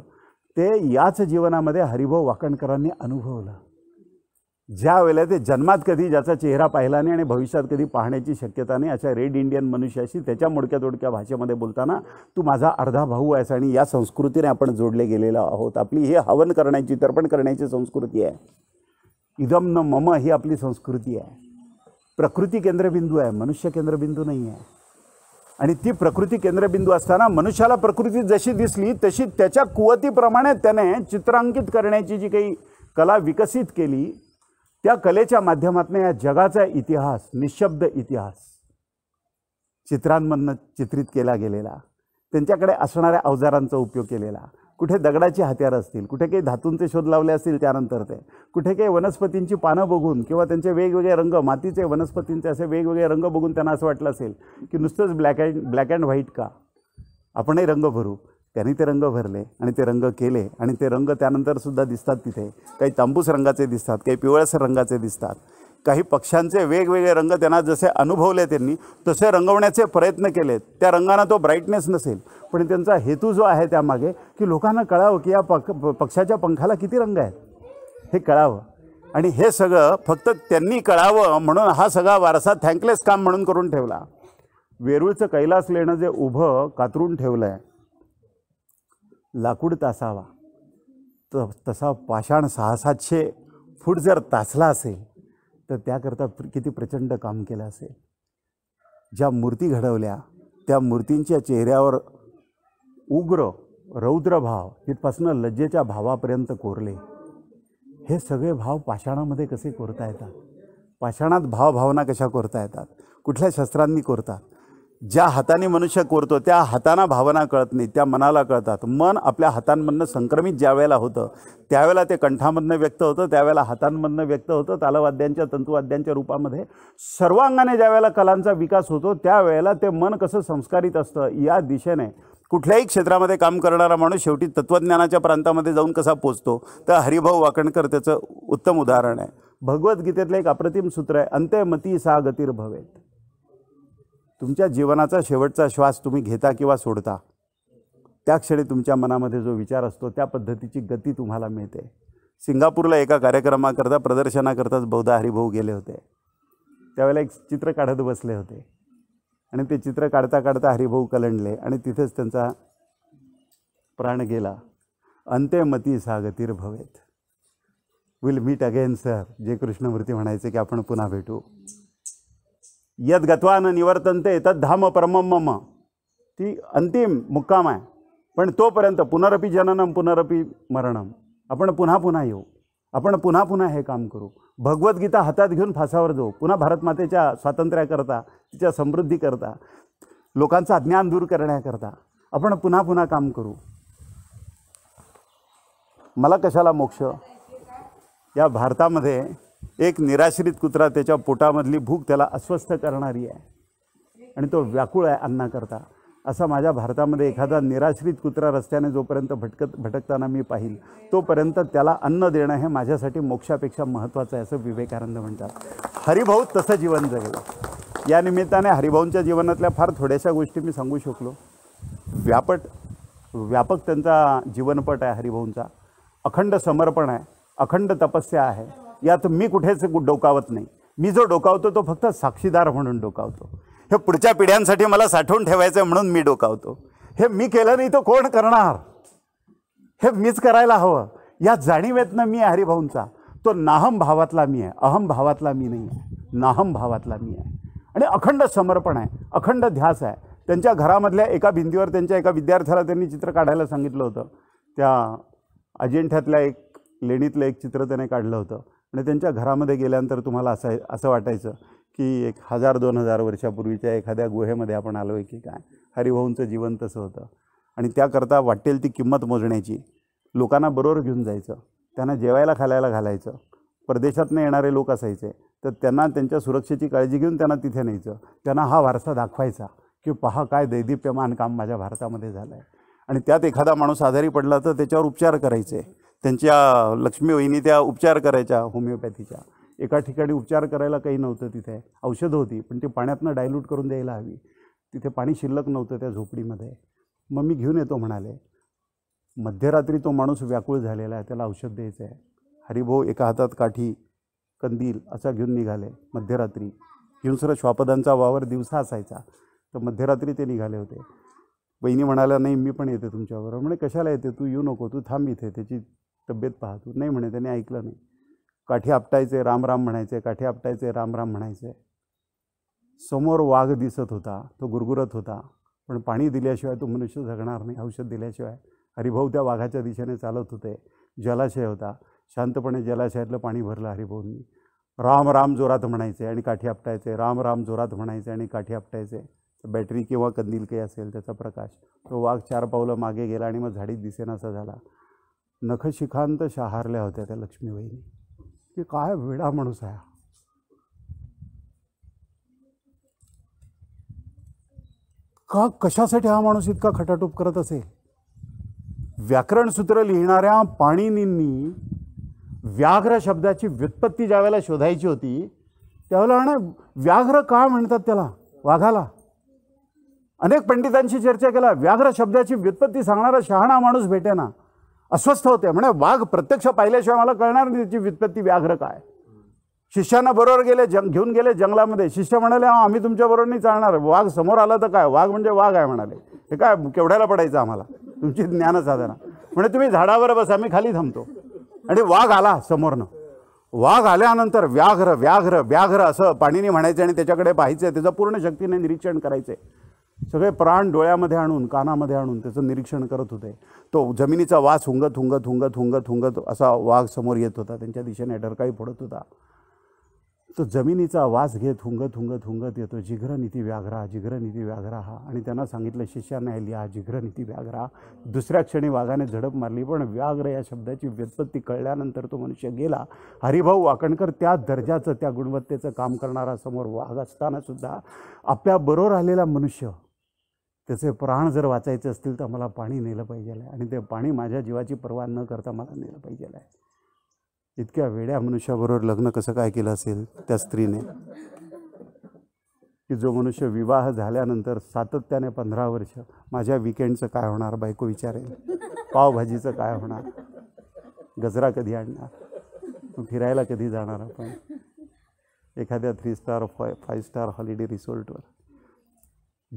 Speaker 1: ते याच जीवनामध्ये हरिभाऊ वाकणकरांनी अनुभवलं ज्या वेळेला ते जन्मात कधी ज्याचा चेहरा पाहिला नाही आणि भविष्यात कधी पाहण्याची शक्यता नाही अशा रेड इंडियन मनुष्याशी त्याच्या मोडक्या तोडक्या भाषेमध्ये बोलताना तू माझा अर्धा भाऊ आहेस आणि या संस्कृतीने आपण जोडले गेलेलो आहोत आपली हे हवन करण्याची तर्पण करण्याची संस्कृती आहे इदम न मम ही आपली संस्कृती आहे प्रकृती केंद्रबिंदू आहे मनुष्य केंद्रबिंदू नाही आहे आणि ती प्रकृती केंद्रबिंदू असताना मनुष्याला प्रकृती जशी दिसली तशी त्याच्या कुवतीप्रमाणे त्याने चित्रांकित करण्याची जी काही कला विकसित केली त्या कलेच्या माध्यमातून या जगाचा इतिहास निशब्द इतिहास चित्रांमधनं चित्रित केला गेलेला त्यांच्याकडे असणाऱ्या अवजारांचा उपयोग केलेला कुठे दगडाची हत्यार असतील कुठे काही धातूंचे शोध लावले असतील त्यानंतर ते कुठे काही वनस्पतींची पानं बघून किंवा त्यांचे वेगवेगळे रंग मातीचे वनस्पतींचे असे वेगवेगळे रंग बघून त्यांना असं वाटलं असेल की नुसतंच black and black and white का आपणही रंग भरू त्यांनी ते रंग भरले आणि ते रंग केले आणि ते रंग त्यानंतरसुद्धा दिसतात तिथे काही तांबूस रंगाचे दिसतात काही पिवळ्यासर रंगाचे दिसतात काही पक्षांचे वेगवेगळे रंग त्यांना जसे अनुभवले त्यांनी तसे रंगवण्याचे प्रयत्न केले त्या रंगांना तो ब्राईटनेस नसेल पण त्यांचा हेतू जो आहे त्यामागे की लोकांना कळावं की या पक पक्षाच्या पंखाला किती रंग आहेत हे कळावं आणि हे सगळं फक्त त्यांनी कळावं म्हणून हा सगळा वारसा थँकलेस काम म्हणून करून ठेवला वेरूळचं कैलास लेणं जे उभं कातरून ठेवलं आहे लाकूड तासावा त तसा पाषाण सहा सातशे फूट जर तासला असेल तर त्याकरता किती प्रचंड काम केलं असेल ज्या मूर्ती घडवल्या त्या मूर्तींच्या चेहऱ्यावर उग्र रौद्रभाव तिथपासनं लज्जेच्या भावापर्यंत कोरले हे सगळे भाव पाषाणामध्ये कसे कोरता येतात पाषाणात भावभावना कशा कोरता येतात कुठल्या शस्त्रांनी कोरतात ज्या हाताने मनुष्य कोरतो त्या हातांना भावना कळत नाही त्या मनाला कळतात मन आपल्या हातांमधनं संक्रमित ज्या वेळेला होतं त्यावेळेला ते कंठामधनं व्यक्त होतं त्यावेळेला हातांमधनं व्यक्त होतं तालवाद्यांच्या तंतुवाद्यांच्या रूपामध्ये सर्वांगाने ज्या वेळेला कलांचा विकास होतो त्यावेळेला ते मन कसं संस्कारित असतं या दिशेने कुठल्याही क्षेत्रामध्ये काम करणारा माणूस शेवटी तत्त्वज्ञानाच्या प्रांतामध्ये जाऊन कसा पोचतो तर हरिभाऊ वाकणकर त्याचं उत्तम उदाहरण आहे भगवद्गीतेतलं एक अप्रतिम सूत्र आहे अंत्यमती सा गतीर्भवेत तुमच्या जीवनाचा शेवटचा श्वास तुम्ही घेता किंवा सोडता त्या क्षणी तुमच्या मनामध्ये जो विचार असतो त्या पद्धतीची गती तुम्हाला मिळते सिंगापूरला एका कार्यक्रमाकरता प्रदर्शनाकरताच बौद्धा हरिभाऊ गेले होते त्यावेळेला एक चित्र काढत बसले होते आणि ते चित्र काढता काढता हरिभाऊ कलंडले आणि तिथेच त्यांचा प्राण गेला अंत्यमती सागतीर भवेत will meet again sir J Krishnamurti म्हणायचे की आपण पुन्हा भेटू यद गतवान निवर्तनते तद धाम परमम मम ती अंतिम मुक्काम आहे पण तोपर्यंत पुनरपी जननम पुनरपी मरणम आपण पुन्हा पुन्हा येऊ आपण पुन्हा पुन्हा हे काम करू भगवद्गीता हातात घेऊन फासावर जाऊ पुन्हा भारतमातेच्या स्वातंत्र्याकरता तिच्या समृद्धीकरता लोकांचं अज्ञान दूर करण्याकरता आपण पुन्हा पुन्हा काम करू मला कशाला मोक्ष या भारतामध्ये एक निराश्रित कुत्रा त्याच्या पोटामधली भूक त्याला अस्वस्थ करणारी आहे आणि तो व्याकुळ आहे अन्नाकरता असा माझ्या भारतामध्ये एखादा निराश्रित कुत्रा रस्त्याने जोपर्यंत भटकत भटकताना मी पाहिल तोपर्यंत त्याला अन्न देणं हे माझ्यासाठी मोक्षापेक्षा महत्त्वाचं आहे असं विवेकानंद म्हणतात हरिभाऊ तसं जीवन जगेल या निमित्ताने हरिभाऊंच्या जीवनातल्या फार थोड्याशा गोष्टी मी सांगू शकलो व्यापट व्यापक त्यांचा जीवनपट आहे हरिभाऊंचा अखंड समर्पण आहे अखंड तपस्या आहे यात मी कुठेच डोकावत नाही मी जो डोकावतो तो फक्त साक्षीदार म्हणून डोकावतो हे पुढच्या पिढ्यांसाठी मला साठवून ठेवायचं म्हणून मी डोकावतो हे मी केलं नाही तर कोण करणार हे मीच करायला हवं या जाणीवेतनं मी हरिभाऊंचा तो नाहम भावातला मी आहे अहम भावातला मी नाही आहे नाहम भावातला मी आहे आणि अखंड समर्पण आहे अखंड ध्यास आहे त्यांच्या घरामधल्या एका भिंतीवर त्यांच्या एका विद्यार्थ्याला त्यांनी चित्र काढायला सांगितलं होतं त्या अजिंठ्यातल्या एक लेणीतलं एक चित्र त्याने काढलं होतं आणि त्यांच्या घरामध्ये गेल्यानंतर तुम्हाला असं असं वाटायचं की एक हजार दोन हजार वर्षापूर्वीच्या एखाद्या गुहेमध्ये आपण आलो आहे की काय हरिभाऊंचं जीवन तसं होतं आणि त्याकरता वाटेल ती किंमत मोजण्याची लोकांना बरोबर घेऊन जायचं त्यांना जेवायला खालायला घालायचं परदेशातनं येणारे लोक असायचे तर त्यांना त्यांच्या सुरक्षेची काळजी घेऊन त्यांना तिथे न्यायचं त्यांना हा वारसा दाखवायचा की पहा काय दैदिप्यमान काम माझ्या भारतामध्ये झालं आहे आणि त्यात एखादा माणूस आजारी पडला तर त्याच्यावर उपचार करायचे त्यांच्या लक्ष्मी वहिनी त्या उपचार करायच्या होमिओपॅथीच्या एका ठिकाणी उपचार करायला काही नव्हतं तिथे औषधं होती पण ती पाण्यातनं डायल्यूट करून द्यायला हवी तिथे पाणी शिल्लक नव्हतं त्या झोपडीमध्ये मग मी घेऊन येतो म्हणाले मध्यरात्री तो माणूस व्याकुळ झालेला आहे त्याला औषध द्यायचं आहे हरिभाऊ एका हातात काठी कंदील असा घेऊन निघाले मध्यरात्री सर श्वापदांचा वावर दिवसा असायचा तर मध्यरात्री ते निघाले होते बहिणी म्हणाल्या नाही मी पण येते तुमच्याबरोबर म्हणजे कशाला येते तू येऊ नको तू थांब इथे त्याची तब्येत पाहतो नाही म्हणे त्याने ऐकलं नाही काठी आपटायचे राम राम म्हणायचे काठी आपटायचे राम राम म्हणायचे समोर वाघ दिसत होता तो गुरगुरत होता पण पाणी दिल्याशिवाय तो मनुष्य जगणार नाही औषध दिल्याशिवाय हरिभाऊ त्या वाघाच्या दिशेने चालत होते जलाशय होता शांतपणे जलाशयातलं पाणी भरलं हरिभाऊंनी राम राम जोरात म्हणायचे आणि काठी आपटायचे राम राम जोरात म्हणायचे आणि काठी आपटायचे बॅटरी किंवा कंदील काही असेल त्याचा प्रकाश तो वाघ चार पावलं मागे गेला आणि मग झाडीत दिसेनासा झाला नखशिखांत शहारल्या होत्या त्या लक्ष्मीबाईंनी की काय वेडा माणूस आहे का कशासाठी हा माणूस इतका खटाटूप करत असेल व्याकरणसूत्र लिहिणाऱ्या पाणिनींनी व्याघ्र शब्दाची व्युत्पत्ती ज्यावेळेला शोधायची होती त्यावेळेला आणि व्याघ्र का म्हणतात त्याला वाघाला अनेक पंडितांशी चर्चा केला व्याघ्र शब्दाची व्युत्पत्ती सांगणारा शहाणा माणूस भेटे ना अस्वस्थ होते म्हणजे वाघ प्रत्यक्ष पाहिल्याशिवाय मला कळणार नाही त्याची व्युत्पत्ती व्याघ्र काय शिष्यांना बरोबर गेले जंग घेऊन गेले जंगलामध्ये शिष्य म्हणाले आम्ही तुमच्याबरोबर नाही चालणार वाघ समोर आला तर काय वाघ म्हणजे वाघ आहे म्हणाले हे काय केवढ्याला पडायचं आम्हाला तुमची ज्ञानसाधना म्हणजे तुम्ही झाडावर बसा आम्ही खाली थांबतो आणि वाघ आला समोरनं वाघ आल्यानंतर व्याघ्र व्याघ्र व्याघ्र असं पाणीने म्हणायचं आणि त्याच्याकडे पाहायचं त्याचं पूर्ण शक्तीने निरीक्षण करायचं सगळे प्राण डोळ्यामध्ये आणून कानामध्ये आणून त्याचं निरीक्षण करत होते तो जमिनीचा वास हुंगत हुंगत हुंगत हुंगत हुंगत असा वाघ समोर येत होता त्यांच्या दिशेने डरकाई फोडत होता तो जमिनीचा वास घेत हुंगत हुंगत हुंगत येतो जिघ्रनीती व्याघ्रा जिघ्रनीती व्याघ्रा हा आणि त्यांना सांगितलं शिष्याने हा लिहा जिघ्रनीती व्याघ्रा दुसऱ्या क्षणी वाघाने झडप मारली पण व्याघ्र या शब्दाची व्युत्पत्ती कळल्यानंतर तो मनुष्य गेला हरिभाऊ वाकणकर त्या दर्जाचं त्या गुणवत्तेचं काम करणारा समोर वाघ असतानासुद्धा आपल्याबरोबर आलेला मनुष्य त्याचे प्राण जर वाचायचे असतील तर मला पाणी नेलं पाहिजे आहे आणि ते पाणी माझ्या जीवाची पर्वा न करता मला नेलं पाहिजे आहे इतक्या वेड्या मनुष्याबरोबर लग्न कसं काय केलं असेल त्या स्त्रीने की जो मनुष्य विवाह झाल्यानंतर सातत्याने पंधरा वर्ष माझ्या विकेंडचं काय होणार बायको विचारेल पावभाजीचं काय होणार गजरा कधी आणणार फिरायला कधी जाणार आपण एखाद्या three star five five star holiday रिसॉर्टवर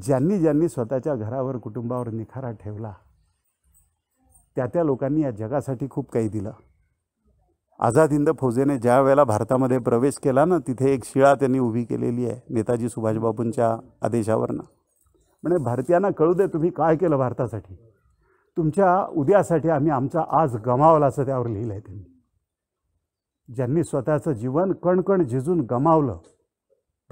Speaker 1: ज्यांनी ज्यांनी स्वतःच्या घरावर कुटुंबावर निखारा ठेवला त्या त्या लोकांनी या जगासाठी खूप काही दिलं आझाद हिंद फौजेने ज्या वेळेला भारतामध्ये प्रवेश केला ना तिथे एक शिळा त्यांनी उभी केलेली आहे नेताजी सुभाषबाबूंच्या आदेशावरनं म्हणजे भारतीयांना कळू दे तुम्ही काय केलं भारतासाठी तुमच्या उद्यासाठी आम्ही आमचा आज गमावला असं त्यावर लिहिलं आहे त्यांनी ज्यांनी स्वतःचं जीवन कणकण झिजून गमावलं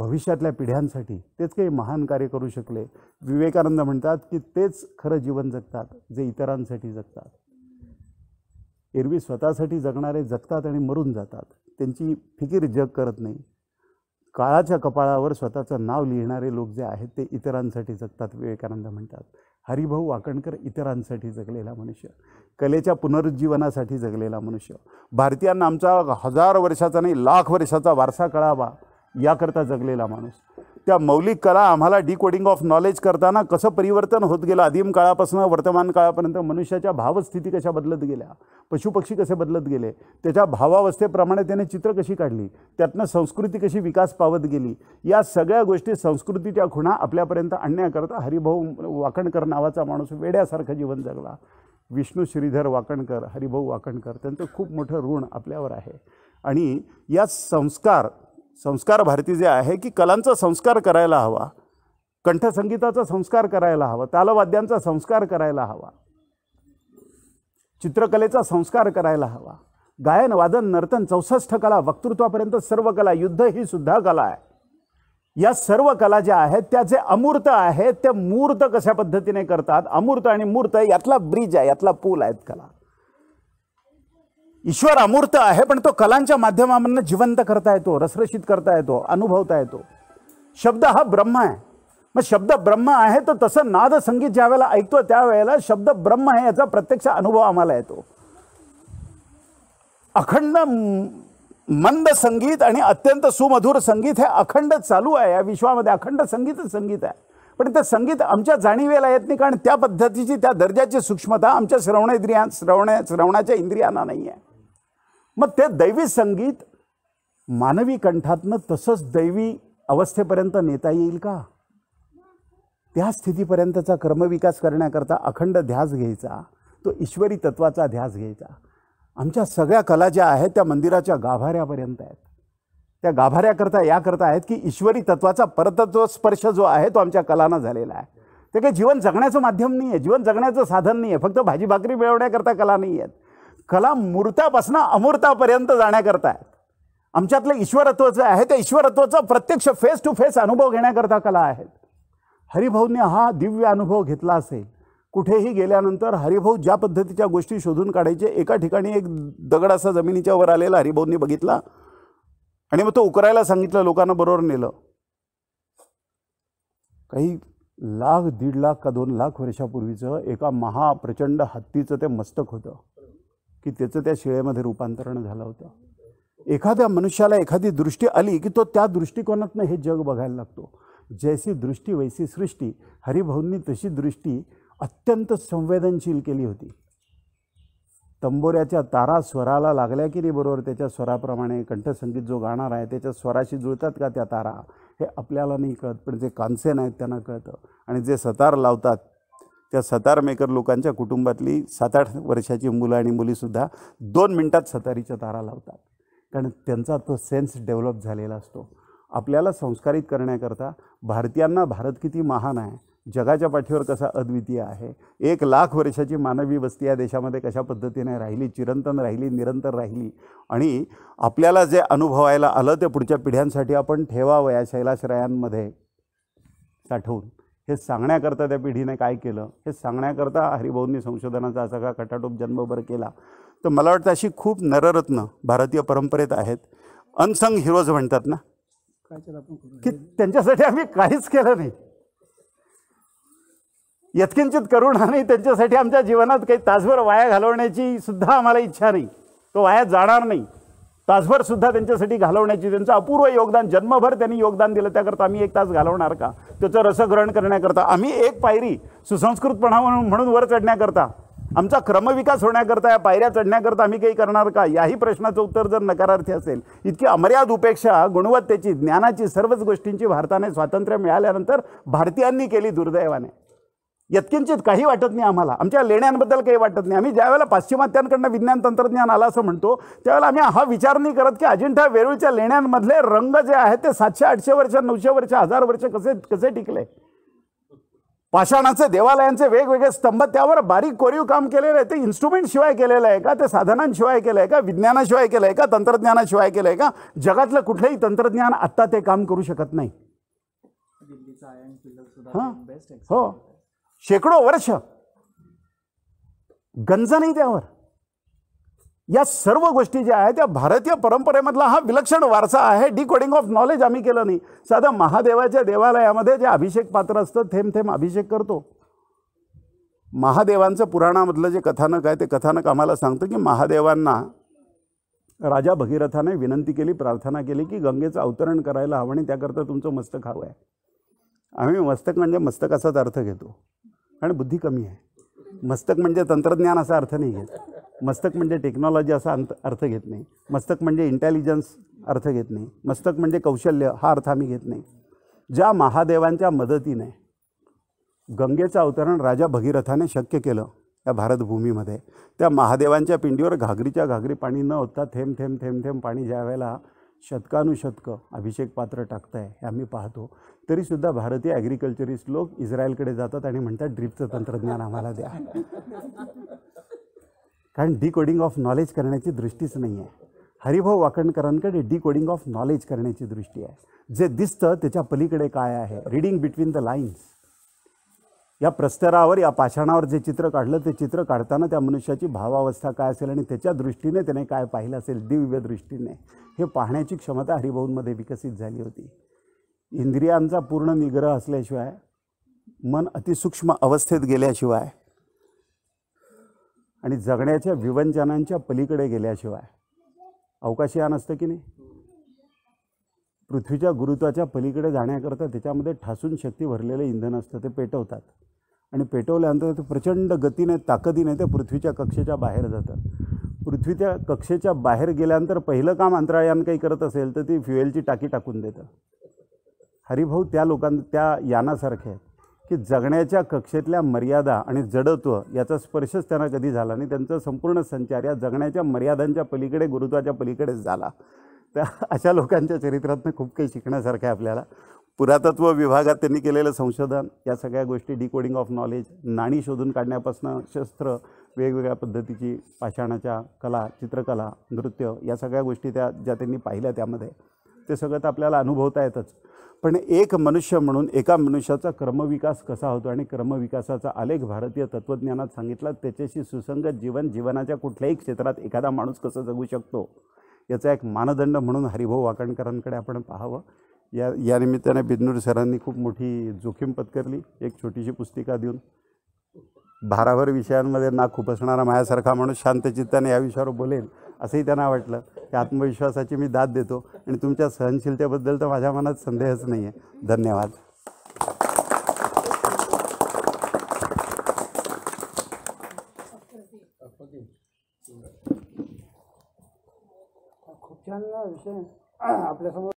Speaker 1: भविष्यातल्या पिढ्यांसाठी तेच काही महान कार्य करू शकले विवेकानंद म्हणतात की तेच खरं जीवन जगतात जे इतरांसाठी जगतात एरवी स्वतःसाठी जगणारे जगतात आणि मरून जातात त्यांची फिकीर जग करत नाही काळाच्या कपाळावर स्वतःचं नाव लिहिणारे लोक जे आहेत ते इतरांसाठी जगतात विवेकानंद म्हणतात हरिभाऊ वाकणकर इतरांसाठी जगलेला मनुष्य कलेच्या पुनरुज्जीवनासाठी जगलेला मनुष्य भारतीयांना आमचा हजार वर्षाचा नाही लाख वर्षाचा वारसा कळावा याकरता जगलेला माणूस त्या मौलिक कला आम्हाला डिकोडिंग ऑफ नॉलेज करताना कसं परिवर्तन होत गेलं आदिम काळापासून वर्तमान काळापर्यंत मनुष्याच्या भावस्थिती कशा बदलत गेल्या पशुपक्षी कसे बदलत गेले त्याच्या भावावस्थेप्रमाणे त्याने चित्र कशी काढली त्यातनं संस्कृती कशी विकास पावत गेली या सगळ्या गोष्टी संस्कृतीच्या खुणा आपल्यापर्यंत आणण्याकरता हरिभाऊ वाकणकर नावाचा माणूस वेड्यासारखं जीवन जगला विष्णू श्रीधर वाकणकर हरिभाऊ वाकणकर त्यांचं खूप मोठं ऋण आपल्यावर आहे आणि या संस्कार संस्कार भारती जे आहे की कलांचा संस्कार करायला हवा कंठसंगीताचा संस्कार करायला हवा तालवाद्यांचा संस्कार करायला हवा चित्रकलेचा संस्कार करायला हवा गायन वादन नर्तन चौसष्ट कला वक्तृत्वापर्यंत सर्व कला युद्ध ही सुद्धा कला आहे या सर्व कला ज्या आहेत त्या जे अमूर्त आहेत त्या मूर्त कशा पद्धतीने करतात अमूर्त आणि मूर्त यातला ब्रिज आहे यातला पूल आहेत कला ईश्वर अमूर्त आहे पण तो कलांच्या माध्यमांना जिवंत करता येतो रसरशीत करता येतो अनुभवता येतो शब्द हा ब्रह्म आहे मग शब्द ब्रह्म आहे तर तसं नाद संगीत ज्या वेळेला ऐकतो त्यावेळेला शब्द ब्रह्म आहे याचा प्रत्यक्ष अनुभव आम्हाला येतो अखंड मंद संगीत आणि अत्यंत सुमधुर संगीत हे अखंड चालू आहे या विश्वामध्ये अखंड संगीतच संगीत आहे पण ते संगीत आमच्या जाणीवेला येत नाही कारण त्या पद्धतीची त्या दर्जाची सूक्ष्मता आमच्या श्रवणेंद्रिया श्रवण श्रवणाच्या इंद्रियांना नाही आहे मग ते दैवी संगीत मानवी कंठातनं तसंच दैवी अवस्थेपर्यंत नेता येईल का त्या स्थितीपर्यंतचा क्रमविकास करण्याकरता अखंड ध्यास घ्यायचा तो ईश्वरी तत्वाचा ध्यास घ्यायचा आमच्या सगळ्या कला ज्या आहेत त्या मंदिराच्या गाभाऱ्यापर्यंत आहेत त्या गाभाऱ्याकरता याकरता आहेत की ईश्वरी तत्वाचा परतत्व स्पर्श जो आहे तो आमच्या कलांना झालेला आहे ते काही जीवन जगण्याचं माध्यम नाही आहे जीवन जगण्याचं साधन नाही आहे फक्त भाजी भाकरी मिळवण्याकरता कला नाही आहेत कला मूर्तापासून अमूर्तापर्यंत जाण्याकरता आहेत आमच्यातलं ईश्वरत्वाचं आहे त्या ईश्वरत्वाचा प्रत्यक्ष फेस टू फेस अनुभव घेण्याकरता कला आहेत हरिभाऊने हा दिव्य अनुभव घेतला असेल कुठेही गेल्यानंतर हरिभाऊ ज्या पद्धतीच्या गोष्टी शोधून काढायचे एका ठिकाणी एक दगड असा जमिनीच्या वर आलेला हरिभाऊंनी बघितला आणि मग तो उकरायला सांगितलं लोकांना बरोबर नेलं काही लाख दीड लाख का दोन लाख वर्षापूर्वीचं एका महाप्रचंड हत्तीचं ते मस्तक होतं की त्याचं त्या शिळेमध्ये रूपांतरण झालं होतं एखाद्या मनुष्याला एखादी दृष्टी आली की तो त्या दृष्टिकोनातनं हे जग बघायला लागतो जैसी दृष्टी वैसी सृष्टी हरिभाऊंनी तशी दृष्टी अत्यंत संवेदनशील केली होती तंबोऱ्याच्या तारा स्वराला लागल्या की नाही बरोबर त्याच्या स्वराप्रमाणे कंठसंगीत जो गाणार आहे त्याच्या स्वराशी जुळतात का त्या तारा हे आपल्याला नाही कळत पण जे कांसेन आहेत त्यांना कळतं आणि जे सतार लावतात त्या सतारमेकर लोकांच्या कुटुंबातली सात आठ वर्षाची मुलं आणि मुलीसुद्धा दोन मिनटात सतारीच्या तारा लावतात कारण त्यांचा तो सेन्स डेव्हलप झालेला असतो आपल्याला संस्कारित करण्याकरता भारतीयांना भारत किती महान आहे जगाच्या पाठीवर कसा अद्वितीय आहे एक लाख वर्षाची मानवी वस्ती या देशामध्ये कशा पद्धतीने राहिली चिरंतन राहिली निरंतर राहिली आणि आपल्याला जे अनुभवायला आलं ते पुढच्या पिढ्यांसाठी आपण ठेवावं या शैलाश्रयांमध्ये साठवून हे सांगण्याकरता त्या पिढीने काय केलं हे सांगण्याकरता हरिभाऊंनी संशोधनाचा असा का कटाटोप जन्मभर केला तर मला वाटतं अशी खूप नररत्न भारतीय परंपरेत आहेत अनसंग हिरोज म्हणतात ना की त्यांच्यासाठी आम्ही काहीच केलं नाही यत्किंचित करुणा नाही त्यांच्यासाठी आमच्या जीवनात काही तासभर वाया घालवण्याची सुद्धा आम्हाला इच्छा नाही तो वाया जाणार नाही तासभर सुद्धा त्यांच्यासाठी घालवण्याची त्यांचं अपूर्व योगदान जन्मभर त्यांनी योगदान दिलं त्याकरता आम्ही एक तास घालवणार का त्याचं रसग्रहण करण्याकरता आम्ही एक पायरी सुसंस्कृतपणा म्हणून म्हणून वर चढण्याकरता आमचा क्रमविकास होण्याकरता या पायऱ्या चढण्याकरता आम्ही काही करणार का याही प्रश्नाचं उत्तर जर नकारार्थी असेल इतकी अमर्याद उपेक्षा गुणवत्तेची ज्ञानाची सर्वच गोष्टींची भारताने स्वातंत्र्य मिळाल्यानंतर भारतीयांनी केली दुर्दैवाने यत्किंचित काही वाटत नाही आम्हाला आमच्या लेण्यांबद्दल काही वाटत नाही आम्ही ज्यावेळेला पाश्चिमात्यांकडनं विज्ञान तंत्रज्ञान आला असं म्हणतो त्यावेळेला आम्ही हा विचार नाही करत की अजिंठा वेरूळच्या लेण्यांमधले रंग जे आहेत ते सातशे आठशे वर्ष नऊशे वर्ष हजार वर्ष कसे कसे टिकले पाषाणाचे देवालयांचे वेगवेगळे स्तंभ त्यावर बारीक कोरीव काम केलेलं आहे ते शिवाय केलेलं आहे का ते साधनांशिवाय केलं आहे का विज्ञानाशिवाय केलं आहे का तंत्रज्ञानाशिवाय केलं आहे का जगातलं कुठलंही तंत्रज्ञान आत्ता ते काम करू शकत नाही हो शेकडो वर्ष गंज नाही त्यावर या सर्व गोष्टी ज्या आहेत त्या भारतीय परंपरेमधला हा विलक्षण वारसा आहे डिकोडिंग ऑफ नॉलेज आम्ही केलं नाही साधा महादेवाच्या देवालयामध्ये जे अभिषेक पात्र असतं थेंब थेंब अभिषेक करतो महादेवांचं पुराणामधलं जे कथानक आहे ते कथानक आम्हाला सांगतं की महादेवांना राजा भगीरथाने विनंती केली प्रार्थना केली की गंगेचं अवतरण करायला हवं आणि त्याकरता तुमचं मस्तक हवं आहे आम्ही मस्तक म्हणजे मस्तकाचाच अर्थ घेतो कारण बुद्धी कमी आहे मस्तक म्हणजे तंत्रज्ञान असा अर्थ नाही घेत मस्तक म्हणजे टेक्नॉलॉजी असा अंत अर्थ घेत नाही मस्तक म्हणजे इंटेलिजन्स अर्थ घेत नाही मस्तक म्हणजे कौशल्य हा अर्थ आम्ही घेत नाही ज्या महादेवांच्या मदतीने गंगेचं अवतरण राजा भगीरथाने शक्य केलं या भारतभूमीमध्ये त्या महादेवांच्या पिंडीवर घागरीच्या घागरी पाणी न होता थेंब थेंब थेंब थेंब पाणी ज्या वेळेला शतकानुशतकं अभिषेक पात्र टाकत आहे हे आम्ही पाहतो तरीसुद्धा भारतीय ॲग्रिकल्चरिस्ट लोक इस्रायलकडे जातात आणि म्हणतात ड्रीपचं तंत्रज्ञान आम्हाला द्या कारण डिकोडिंग ऑफ नॉलेज करण्याची दृष्टीच नाही आहे हरिभाऊ वाकणकरांकडे डिकोडिंग ऑफ नॉलेज करण्याची दृष्टी आहे जे दिसतं त्याच्या पलीकडे काय आहे रीडिंग बिटवीन द लाईन्स या प्रस्तरावर या पाषाणावर जे चित्र काढलं ते चित्र काढताना त्या मनुष्याची भावावस्था काय असेल आणि त्याच्या दृष्टीने त्याने काय पाहिलं असेल दिव्य दृष्टीने हे पाहण्याची क्षमता हरिभाऊंमध्ये विकसित झाली होती इंद्रियांचा पूर्ण निग्रह असल्याशिवाय मन अतिसूक्ष्म अवस्थेत गेल्याशिवाय आणि जगण्याच्या विवंचनांच्या पलीकडे गेल्याशिवाय अवकाशयान असतं की नाही पृथ्वीच्या गुरुत्वाच्या पलीकडे जाण्याकरता त्याच्यामध्ये ठासून शक्ती भरलेलं इंधन असतं ते पेटवतात आणि पेटवल्यानंतर ते प्रचंड गतीने ताकदीने ते पृथ्वीच्या कक्षेच्या बाहेर जातात पृथ्वीच्या कक्षेच्या बाहेर गेल्यानंतर पहिलं काम अंतरायान काही करत असेल तर ती फ्युएलची टाकी टाकून देतं हरिभाऊ त्या लोकां त्या यानासारखे की जगण्याच्या कक्षेतल्या मर्यादा आणि जडत्व याचा स्पर्शच त्यांना कधी झाला नाही त्यांचा संपूर्ण संचार या जगण्याच्या मर्यादांच्या पलीकडे गुरुत्वाच्या पलीकडेच झाला त्या अशा लोकांच्या चरित्रातनं खूप काही शिकण्यासारखं आहे आपल्याला पुरातत्व विभागात त्यांनी केलेलं संशोधन या सगळ्या गोष्टी डिकोडिंग ऑफ नॉलेज नाणी शोधून काढण्यापासून शस्त्र वेगवेगळ्या पद्धतीची पाषाणाच्या कला चित्रकला नृत्य या सगळ्या गोष्टी त्या ज्या त्यांनी पाहिल्या त्यामध्ये ते सगळं तर आपल्याला अनुभवता येतच पण एक मनुष्य म्हणून एका मनुष्याचा क्रमविकास कसा होतो आणि क्रमविकासाचा आलेख भारतीय तत्त्वज्ञानात सांगितला त्याच्याशी सुसंगत जीवन जीवनाच्या कुठल्याही क्षेत्रात एखादा माणूस कसं जगू शकतो याचा एक मानदंड म्हणून हरिभाऊ वाकणकरांकडे आपण पाहावं या या निमित्ताने बिदनूर सरांनी खूप मोठी जोखीम पत्करली एक छोटीशी पुस्तिका देऊन भाराभर विषयांमध्ये ना खूप असणारा माझ्यासारखा माणूस शांतचित्ताने या विषयावर बोलेल असंही त्यांना वाटलं की आत्मविश्वासाची मी दाद देतो आणि तुमच्या सहनशीलतेबद्दल तर माझ्या मनात संदेहच नाही आहे धन्यवाद no bir